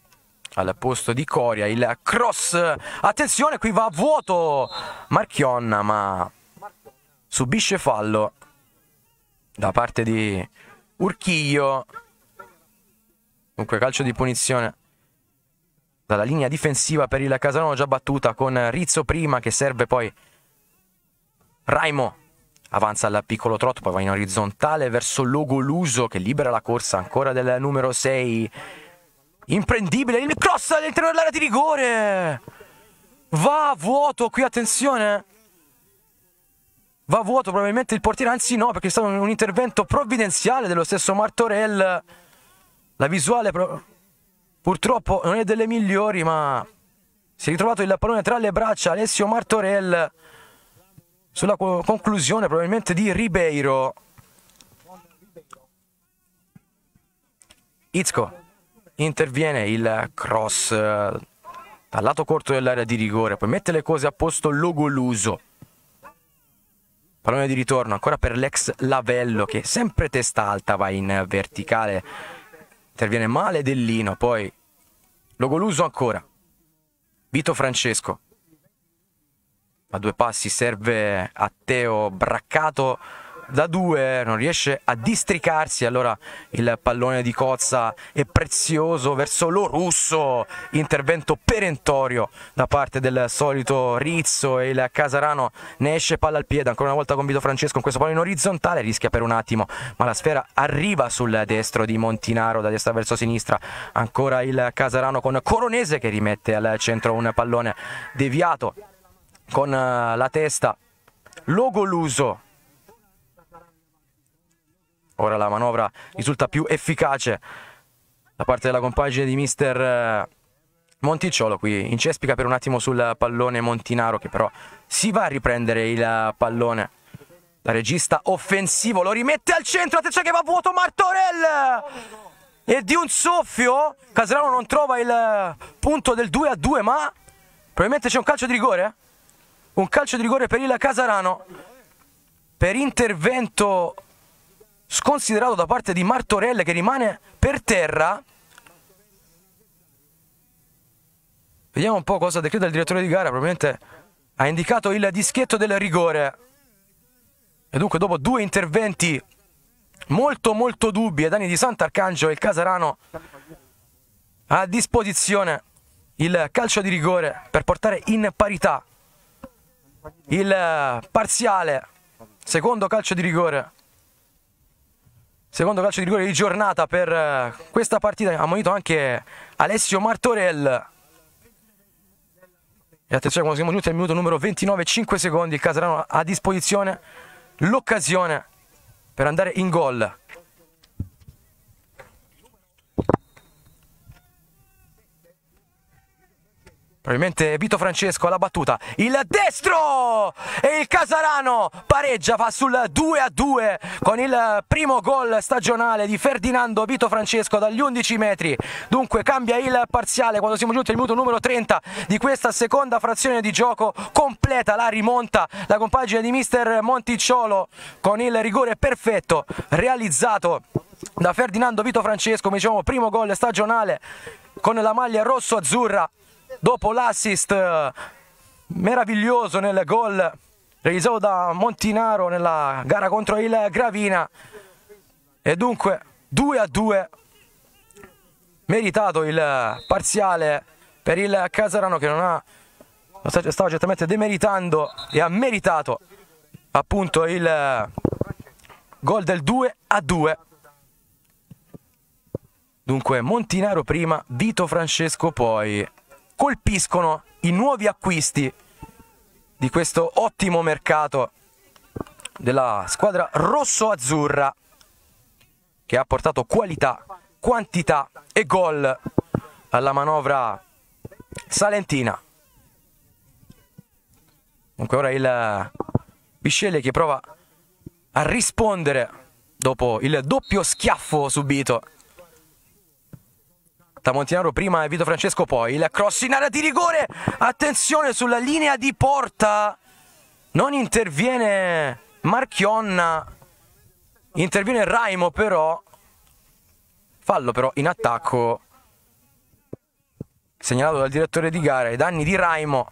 Speaker 1: al posto di Coria, il cross, attenzione qui va a vuoto Marchionna ma subisce fallo da parte di Urchiglio, dunque calcio di punizione dalla linea difensiva per il Casanova già battuta con Rizzo prima che serve poi Raimo avanza al piccolo trotto, poi va in orizzontale verso Logoluso che libera la corsa ancora del numero 6. Imprendibile, il cross all'interno dell'area di rigore. Va vuoto qui, attenzione. Va vuoto probabilmente il portiere, anzi no, perché è stato un intervento provvidenziale dello stesso Martorell. La visuale purtroppo non è delle migliori, ma si è ritrovato il pallone tra le braccia Alessio Martorell sulla conclusione probabilmente di Ribeiro. Itzko interviene il cross eh, dal lato corto dell'area di rigore, poi mette le cose a posto Logoluso. Pallone di ritorno ancora per l'ex Lavello che sempre testa alta va in verticale. Interviene male Dellino, poi Logoluso ancora. Vito Francesco a due passi serve a Teo Braccato da due non riesce a districarsi allora il pallone di Cozza è prezioso verso lo russo intervento perentorio da parte del solito Rizzo e il Casarano ne esce palla al piede ancora una volta con Vito Francesco in questo pallone orizzontale rischia per un attimo ma la sfera arriva sul destro di Montinaro da destra verso sinistra ancora il Casarano con Coronese che rimette al centro un pallone deviato con eh, la testa Logoluso. Ora la manovra risulta più efficace da parte della compagine di mister eh, Monticciolo qui incespica per un attimo sul pallone Montinaro che però si va a riprendere il pallone da regista offensivo lo rimette al centro attenzione che va vuoto Martorell e di un soffio Casrano non trova il punto del 2 a 2 ma probabilmente c'è un calcio di rigore un calcio di rigore per il Casarano per intervento sconsiderato da parte di Martorella che rimane per terra. Vediamo un po' cosa decreta il direttore di gara, probabilmente ha indicato il dischetto del rigore. E dunque dopo due interventi molto molto dubbi ai danni di Sant'Arcangio e il Casarano ha a disposizione il calcio di rigore per portare in parità il eh, parziale, secondo calcio di rigore. Secondo calcio di rigore di giornata per eh, questa partita, ha monito anche Alessio Martorell. E attenzione, quando siamo giunti al minuto numero 29, 5 secondi, il Casarano ha a disposizione l'occasione per andare in gol. Probabilmente Vito Francesco alla battuta, il destro e il Casarano pareggia, va sul 2 a 2 con il primo gol stagionale di Ferdinando Vito Francesco dagli 11 metri. Dunque cambia il parziale quando siamo giunti al minuto numero 30 di questa seconda frazione di gioco, completa la rimonta, la compagine di mister Monticciolo con il rigore perfetto realizzato da Ferdinando Vito Francesco, come diciamo primo gol stagionale con la maglia rosso-azzurra dopo l'assist eh, meraviglioso nel gol realizzato da Montinaro nella gara contro il Gravina e dunque 2 a 2 meritato il parziale per il Casarano che non ha stava certamente demeritando e ha meritato appunto il gol del 2 a 2 dunque Montinaro prima Vito Francesco poi colpiscono i nuovi acquisti di questo ottimo mercato della squadra rosso-azzurra che ha portato qualità, quantità e gol alla manovra salentina. Comunque ora il Biscelli che prova a rispondere dopo il doppio schiaffo subito Sta Montinaro prima e Vito Francesco poi. Il cross in area di rigore. Attenzione sulla linea di porta. Non interviene Marchionna. Interviene Raimo però. Fallo però in attacco. Segnalato dal direttore di gara. I danni di Raimo.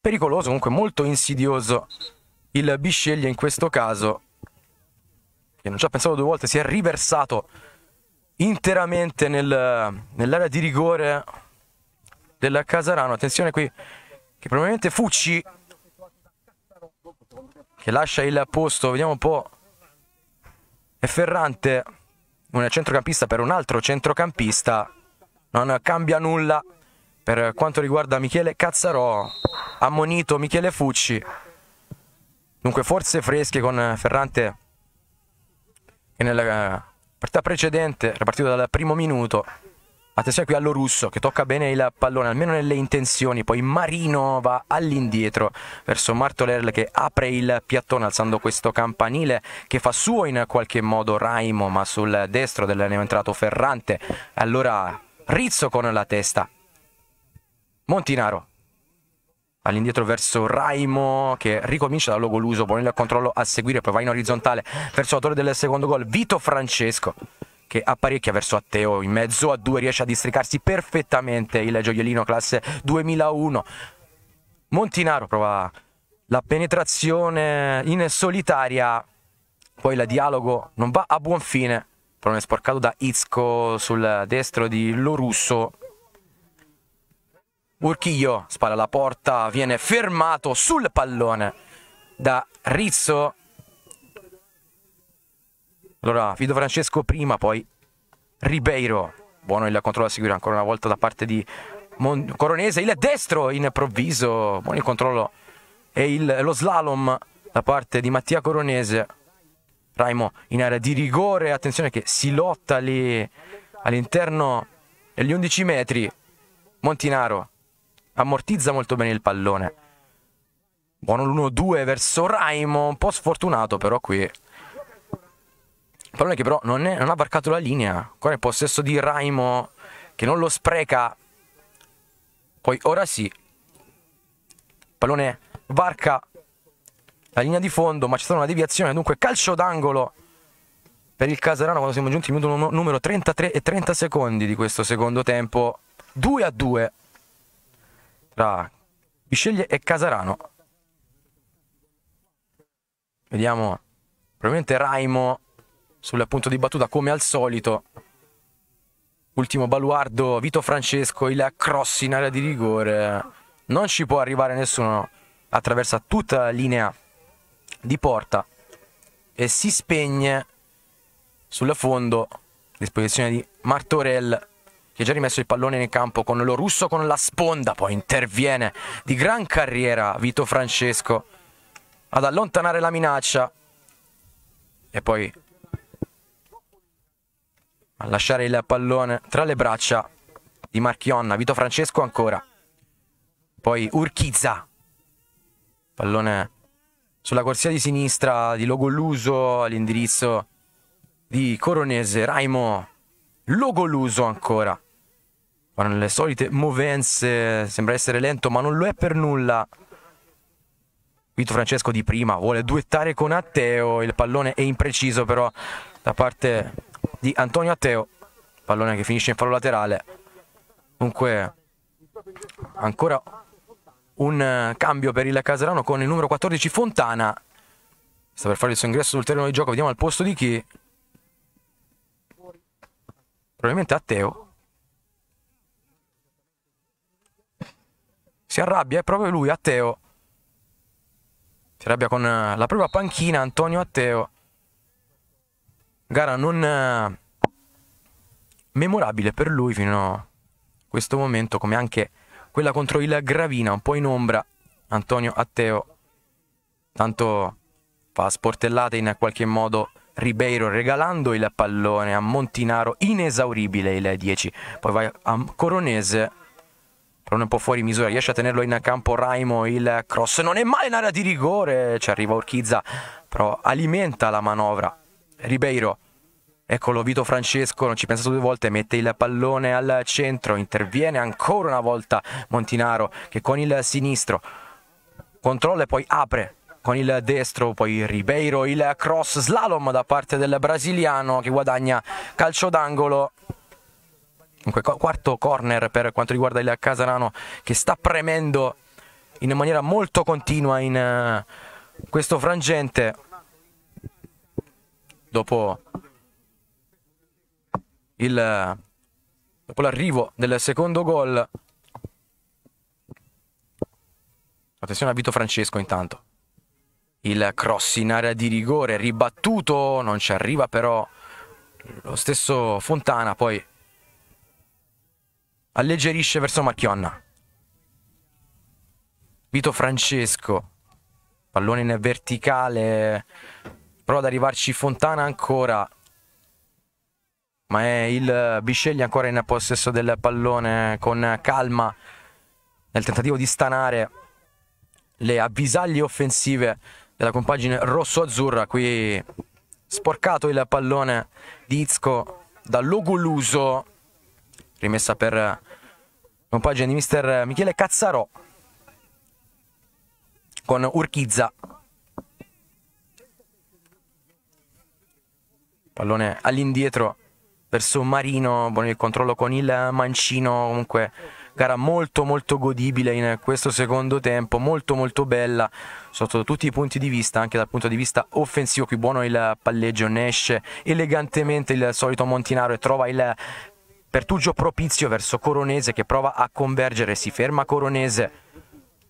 Speaker 1: Pericoloso, comunque molto insidioso il Bisceglie in questo caso. Che non ci ha pensato due volte, si è riversato interamente nel, nell'area di rigore della Casarano. Attenzione qui, che probabilmente Fucci, che lascia il posto, vediamo un po', è Ferrante, un centrocampista per un altro centrocampista, non cambia nulla per quanto riguarda Michele Cazzarò, ammonito Michele Fucci, dunque forze fresche con Ferrante che nella partita precedente era partita dal primo minuto. Attenzione qui allo russo che tocca bene il pallone, almeno nelle intenzioni. Poi Marino va all'indietro verso Martolerl che apre il piattone alzando questo campanile che fa suo in qualche modo Raimo, ma sul destro del entrato Ferrante. Allora Rizzo con la testa. Montinaro all'indietro verso Raimo che ricomincia da l'uso, Bonelli il controllo a seguire, poi va in orizzontale verso l'autore del secondo gol, Vito Francesco che apparecchia verso Atteo in mezzo a due riesce a districarsi perfettamente il gioiellino classe 2001 Montinaro prova la penetrazione in solitaria poi la dialogo non va a buon fine pallone sporcato da Izco sul destro di Lorusso Urchiglio, spalla alla porta, viene fermato sul pallone da Rizzo. Allora, Fido Francesco prima, poi Ribeiro. Buono il controllo a seguire ancora una volta da parte di Mon Coronese. Il destro improvviso, buono il controllo e il, lo slalom da parte di Mattia Coronese. Raimo in area di rigore, attenzione che si lotta lì all'interno degli 11 metri. Montinaro ammortizza molto bene il pallone. Buono l'1-2 verso Raimo, un po' sfortunato però qui. Il Pallone che però non, è, non ha varcato la linea, con il possesso di Raimo che non lo spreca. Poi ora sì. Pallone varca la linea di fondo, ma c'è stata una deviazione, dunque calcio d'angolo per il Casarano quando siamo giunti al minuto numero 33 e 30 secondi di questo secondo tempo. 2 a 2 tra Bisceglie e Casarano. Vediamo probabilmente Raimo sul punto di battuta come al solito. Ultimo baluardo Vito Francesco, il cross in area di rigore. Non ci può arrivare nessuno, attraversa tutta la linea di porta e si spegne sul fondo. Disposizione di Martorell che ha già rimesso il pallone in campo con lo russo con la sponda, poi interviene di gran carriera Vito Francesco ad allontanare la minaccia e poi a lasciare il pallone tra le braccia di Marchionna, Vito Francesco ancora, poi Urchizza, pallone sulla corsia di sinistra di Logoluso all'indirizzo di Coronese, Raimo Logoluso ancora. Ora nelle solite movenze sembra essere lento ma non lo è per nulla. Vito Francesco di prima vuole duettare con Atteo, il pallone è impreciso però da parte di Antonio Atteo, pallone che finisce in fallo laterale. Dunque ancora un eh, cambio per il Caserano con il numero 14 Fontana. Sta per fare il suo ingresso sul terreno di gioco, vediamo al posto di chi. Probabilmente Atteo. si arrabbia, è proprio lui, Atteo. Si arrabbia con eh, la propria panchina, Antonio Atteo. Gara non eh, memorabile per lui fino a questo momento, come anche quella contro il Gravina, un po' in ombra. Antonio Atteo, tanto fa sportellate in qualche modo Ribeiro regalando il pallone a Montinaro, inesauribile il 10. Poi vai a Coronese però è un po' fuori misura, riesce a tenerlo in campo Raimo, il cross non è male in area di rigore, ci arriva Urchizza, però alimenta la manovra, Ribeiro, eccolo Vito Francesco, non ci pensa due volte, mette il pallone al centro, interviene ancora una volta Montinaro che con il sinistro controlla e poi apre con il destro, poi Ribeiro, il cross slalom da parte del brasiliano che guadagna calcio d'angolo Comunque, quarto corner per quanto riguarda il Casarano che sta premendo in maniera molto continua in eh, questo frangente. Dopo il dopo l'arrivo del secondo gol. Attenzione a Vito Francesco intanto. Il cross in area di rigore ribattuto, non ci arriva però lo stesso Fontana, poi Alleggerisce verso Macchionna. Vito Francesco. Pallone in verticale. Prova ad arrivarci Fontana ancora. Ma è il Biscegli ancora in possesso del pallone con calma. Nel tentativo di stanare le avvisaglie offensive della compagine rosso-azzurra. Qui sporcato il pallone di Izco da Logoluso. Rimessa per compagine di mister Michele Cazzarò con Urchizza. Pallone all'indietro verso Marino buon il controllo con il mancino, comunque gara molto molto godibile in questo secondo tempo, molto molto bella sotto tutti i punti di vista, anche dal punto di vista offensivo, qui buono il palleggio, ne esce elegantemente il solito Montinaro e trova il Pertugio propizio verso Coronese che prova a convergere, si ferma Coronese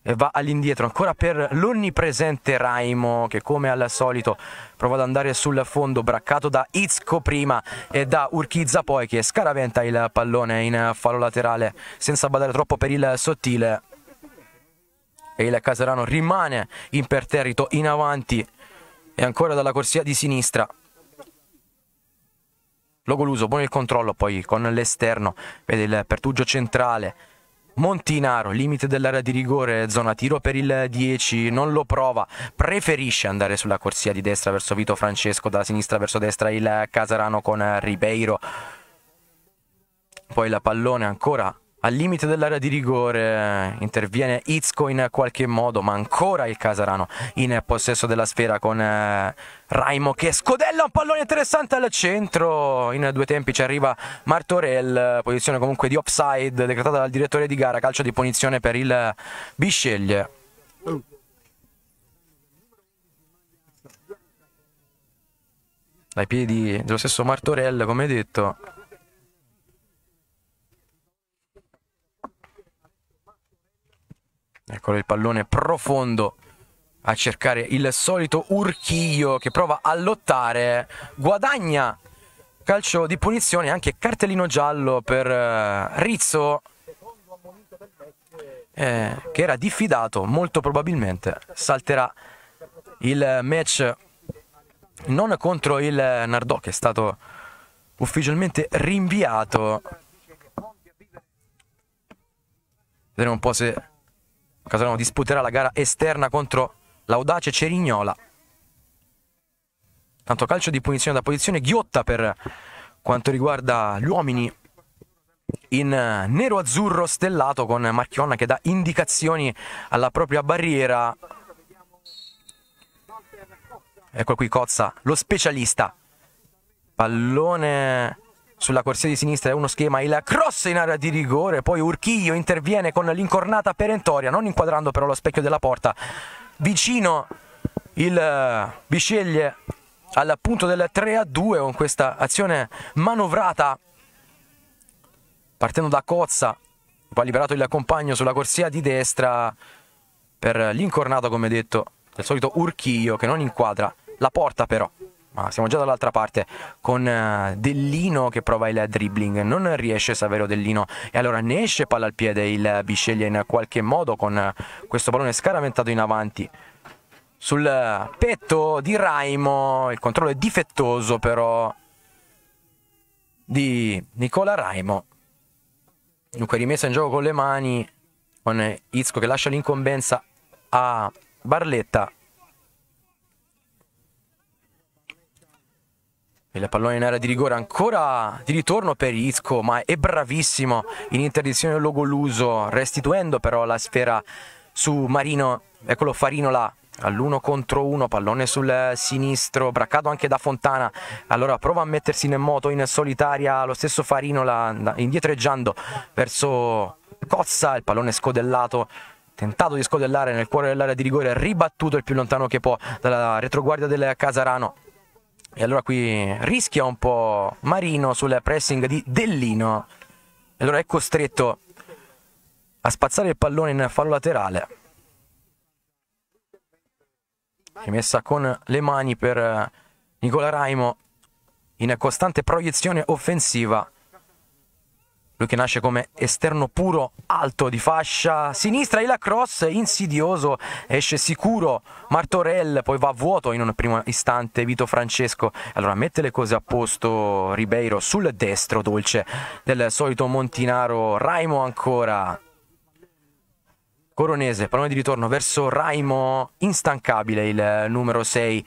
Speaker 1: e va all'indietro ancora per l'onnipresente Raimo che come al solito prova ad andare sul fondo braccato da Izco prima e da Urchizza poi che scaraventa il pallone in fallo laterale senza badare troppo per il sottile e il Caserano rimane imperterrito in avanti e ancora dalla corsia di sinistra l'uso, buon il controllo, poi con l'esterno, vede il pertugio centrale, Montinaro, limite dell'area di rigore, zona tiro per il 10, non lo prova, preferisce andare sulla corsia di destra verso Vito Francesco, da sinistra verso destra il Casarano con Ribeiro. Poi la pallone ancora al limite dell'area di rigore interviene Itzko in qualche modo, ma ancora il Casarano in possesso della sfera con eh, Raimo che scodella un pallone interessante al centro. In due tempi ci arriva Martorell, posizione comunque di offside decretata dal direttore di gara, calcio di punizione per il Bisceglie. Dai piedi dello stesso Martorell, come detto. Eccolo il pallone profondo a cercare il solito Urchiglio che prova a lottare. Guadagna calcio di punizione, anche cartellino giallo per eh, Rizzo eh, che era diffidato, molto probabilmente salterà il match non contro il Nardò che è stato ufficialmente rinviato. Vedremo un po' se Casalano disputerà la gara esterna contro l'audace Cerignola. Tanto calcio di punizione da posizione ghiotta per quanto riguarda gli uomini in nero-azzurro stellato con Marchionna che dà indicazioni alla propria barriera. Ecco qui Cozza, lo specialista. Pallone sulla corsia di sinistra è uno schema, il cross in area di rigore, poi Urchiglio interviene con l'incornata perentoria, non inquadrando però lo specchio della porta, vicino il eh, Bisceglie al punto del 3 a 2 con questa azione manovrata partendo da Cozza poi liberato il compagno sulla corsia di destra per l'incornata come detto del solito Urchiglio che non inquadra la porta però ma siamo già dall'altra parte con eh, Dellino che prova il dribbling non riesce Savero Dellino e allora ne esce palla al piede il Bisceglia in qualche modo con eh, questo pallone scaramentato in avanti sul petto di Raimo il controllo è difettoso però di Nicola Raimo dunque rimessa in gioco con le mani con Izco che lascia l'incombenza a Barletta Il pallone in area di rigore ancora di ritorno per Isco, ma è bravissimo in interdizione Logoluso, restituendo però la sfera su Marino, eccolo Farino là, all'uno contro uno, pallone sul sinistro, braccato anche da Fontana, allora prova a mettersi in moto in solitaria lo stesso Farino là, indietreggiando verso Cozza, il pallone scodellato tentato di scodellare nel cuore dell'area di rigore, ribattuto il più lontano che può dalla retroguardia del Casarano. E allora qui rischia un po' Marino sul pressing di Dellino. E allora è costretto a spazzare il pallone in fallo laterale. Rimessa con le mani per Nicola Raimo in costante proiezione offensiva. Lui che nasce come esterno puro, alto di fascia sinistra, il cross insidioso, esce sicuro Martorell, poi va vuoto in un primo istante Vito Francesco. Allora mette le cose a posto Ribeiro sul destro dolce del solito Montinaro, Raimo ancora. Coronese, pallone di ritorno verso Raimo, instancabile il numero 6,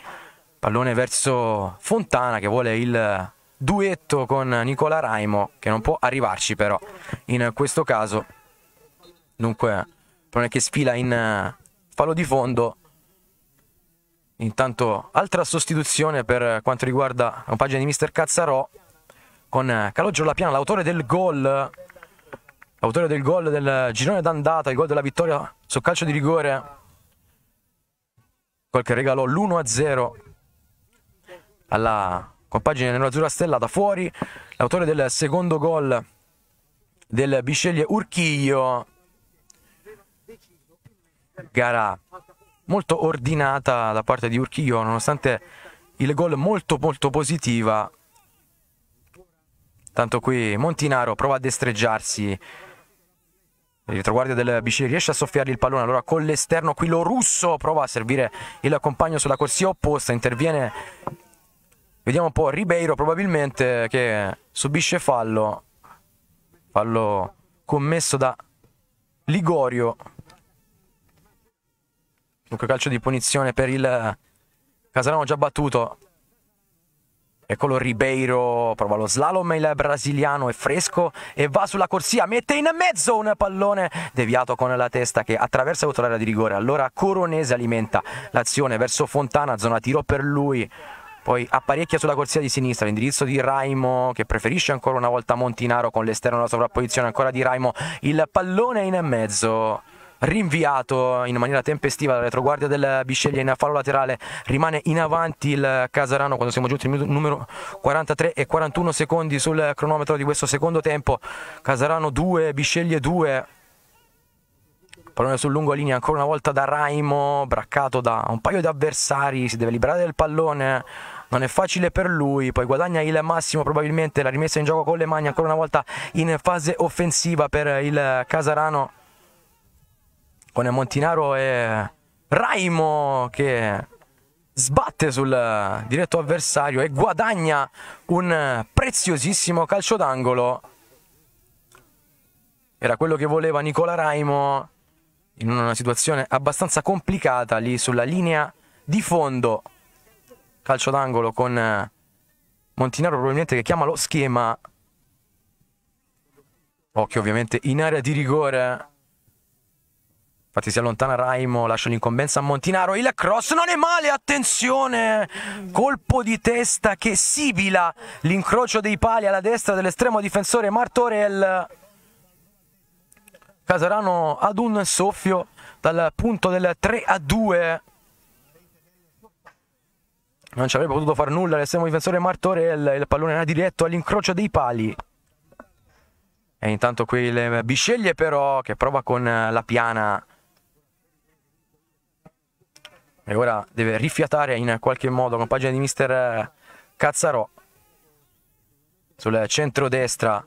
Speaker 1: pallone verso Fontana che vuole il duetto con Nicola Raimo che non può arrivarci però in questo caso dunque non è che sfila in eh, fallo di fondo intanto altra sostituzione per quanto riguarda la pagina di Mister Cazzarò con eh, Calogero Lapiana l'autore del gol l'autore del gol del girone d'andata il gol della vittoria sul calcio di rigore quel che regalò l'1-0 alla con pagina nerazzurra stellata fuori. L'autore del secondo gol del Bisceglie Urchiglio. Gara molto ordinata da parte di Urchiglio, nonostante il gol molto molto positiva. Tanto qui Montinaro prova a destreggiarsi. Il retroguardia del Bisceglie riesce a soffiargli il pallone, allora con l'esterno qui lo russo prova a servire il compagno sulla corsia opposta, interviene Vediamo un po'. Ribeiro probabilmente che subisce fallo. Fallo commesso da Ligorio. Dunque calcio di punizione per il Casarano già battuto. Eccolo Ribeiro, prova lo slalom, il brasiliano è fresco e va sulla corsia, mette in mezzo un pallone deviato con la testa che attraversa l'area di rigore. Allora Coronese alimenta l'azione verso Fontana, zona tiro per lui. Poi apparecchia sulla corsia di sinistra l'indirizzo di Raimo che preferisce ancora una volta Montinaro con l'esterno alla sovrapposizione ancora di Raimo. Il pallone in mezzo rinviato in maniera tempestiva dalla retroguardia del Bisceglie in fallo laterale rimane in avanti il Casarano quando siamo giunti al minuto numero 43 e 41 secondi sul cronometro di questo secondo tempo Casarano 2 Bisceglie 2 Pallone sul lungo linea ancora una volta da Raimo, braccato da un paio di avversari, si deve liberare del pallone. Non è facile per lui, poi guadagna il massimo probabilmente la rimessa in gioco con le mani ancora una volta in fase offensiva per il Casarano con Montinaro e Raimo che sbatte sul diretto avversario e guadagna un preziosissimo calcio d'angolo. Era quello che voleva Nicola Raimo in una situazione abbastanza complicata lì sulla linea di fondo. Calcio d'angolo con eh, Montinaro probabilmente che chiama lo schema. Occhio ovviamente in area di rigore. Infatti si allontana Raimo, lascia l'incombenza a Montinaro, il cross non è male, attenzione! Colpo di testa che sibila l'incrocio dei pali alla destra dell'estremo difensore Martorell. Casarano ad un soffio dal punto del 3 a 2 non ci avrebbe potuto fare nulla l'estremo difensore Martorell il pallone era diretto all'incrocio dei pali e intanto qui il Bisceglie però che prova con la piana e ora deve rifiatare in qualche modo con pagina di mister Cazzarò sul centro-destra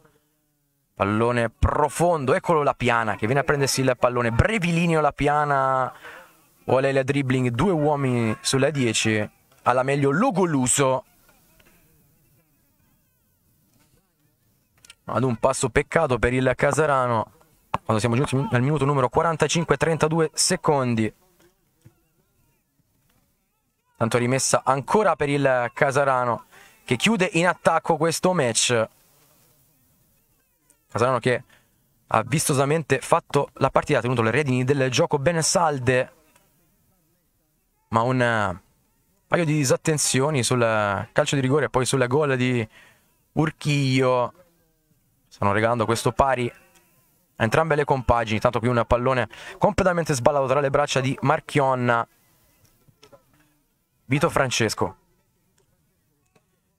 Speaker 1: Pallone profondo, eccolo la piana che viene a prendersi il pallone. Brevilineo la piana, vuole la dribbling, due uomini sulla 10. Alla meglio Lugoluso. Ad un passo peccato per il Casarano. Quando siamo giunti al minuto numero 45, 32 secondi. Tanto rimessa ancora per il Casarano che chiude in attacco questo match. Casalano che ha vistosamente fatto la partita, ha tenuto le redini del gioco ben salde, ma un eh, paio di disattenzioni sul calcio di rigore e poi sulla gol di Urchiglio stanno regalando questo pari a entrambe le compagini, tanto qui un pallone completamente sballato tra le braccia di Marchionna. Vito Francesco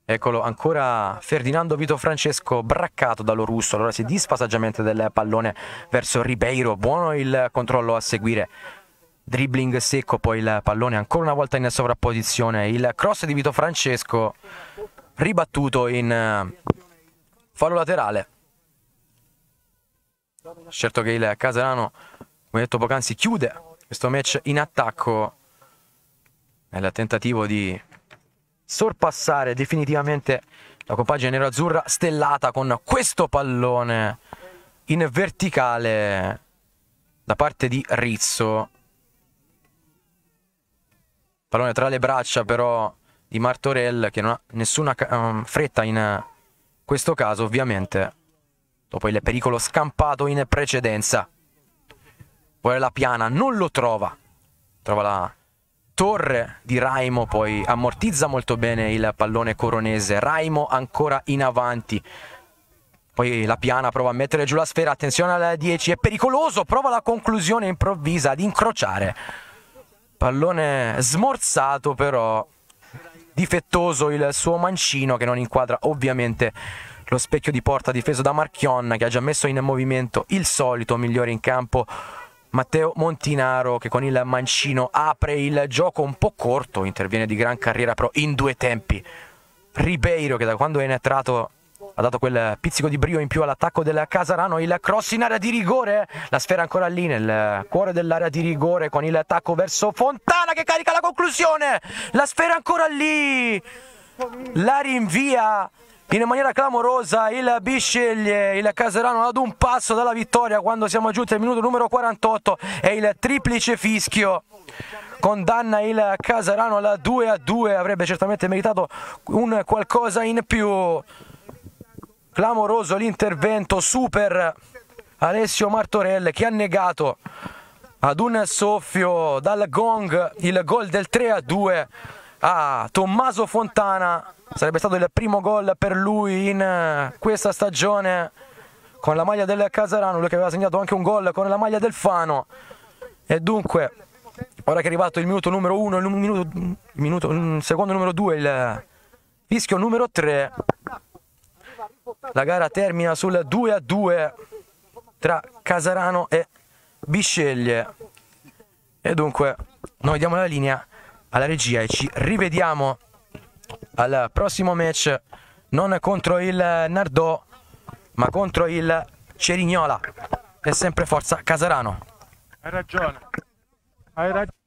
Speaker 1: Eccolo ancora Ferdinando Vito Francesco braccato dallo russo, allora si disfa saggiamente del pallone verso Ribeiro, buono il controllo a seguire, dribbling secco poi il pallone ancora una volta in sovrapposizione, il cross di Vito Francesco ribattuto in eh, fallo laterale. Certo che il Caserano, come detto poc'anzi, chiude questo match in attacco nel tentativo di sorpassare definitivamente la compagine nero-azzurra stellata con questo pallone in verticale da parte di Rizzo. Pallone tra le braccia però di Martorell che non ha nessuna ehm, fretta in questo caso ovviamente dopo il pericolo scampato in precedenza. Vuole la piana, non lo trova. Trova la Torre di Raimo poi ammortizza molto bene il pallone coronese, Raimo ancora in avanti. Poi la piana prova a mettere giù la sfera, attenzione alla 10, è pericoloso, prova la conclusione improvvisa ad incrociare. Pallone smorzato però, difettoso il suo mancino che non inquadra ovviamente lo specchio di porta difeso da Marchion che ha già messo in movimento il solito migliore in campo Matteo Montinaro che con il mancino apre il gioco un po' corto, interviene di gran carriera però in due tempi. Ribeiro che da quando è entrato ha dato quel pizzico di brio in più all'attacco della Casarano, il cross in area di rigore, la sfera ancora lì nel cuore dell'area di rigore con il attacco verso Fontana che carica la conclusione, la sfera ancora lì, la rinvia in maniera clamorosa il Bisceglie, il Caserano ad un passo dalla vittoria quando siamo giunti al minuto numero 48 e il triplice fischio condanna il Casarano alla 2 a 2 avrebbe certamente meritato un qualcosa in più clamoroso l'intervento super Alessio Martorelle che ha negato ad un soffio dal gong il gol del 3 a 2 a ah, Tommaso Fontana. Sarebbe stato il primo gol per lui in eh, questa stagione con la maglia del Casarano, lui che aveva segnato anche un gol con la maglia del Fano. E dunque, ora che è arrivato il minuto numero 1, il, minuto, il secondo numero 2, il fischio numero 3, la gara termina sul 2 a 2 tra Casarano e Bisceglie. E dunque, noi diamo la linea alla regia e ci rivediamo al prossimo match non contro il Nardò ma contro il Cerignola e sempre forza Casarano hai ragione hai ragione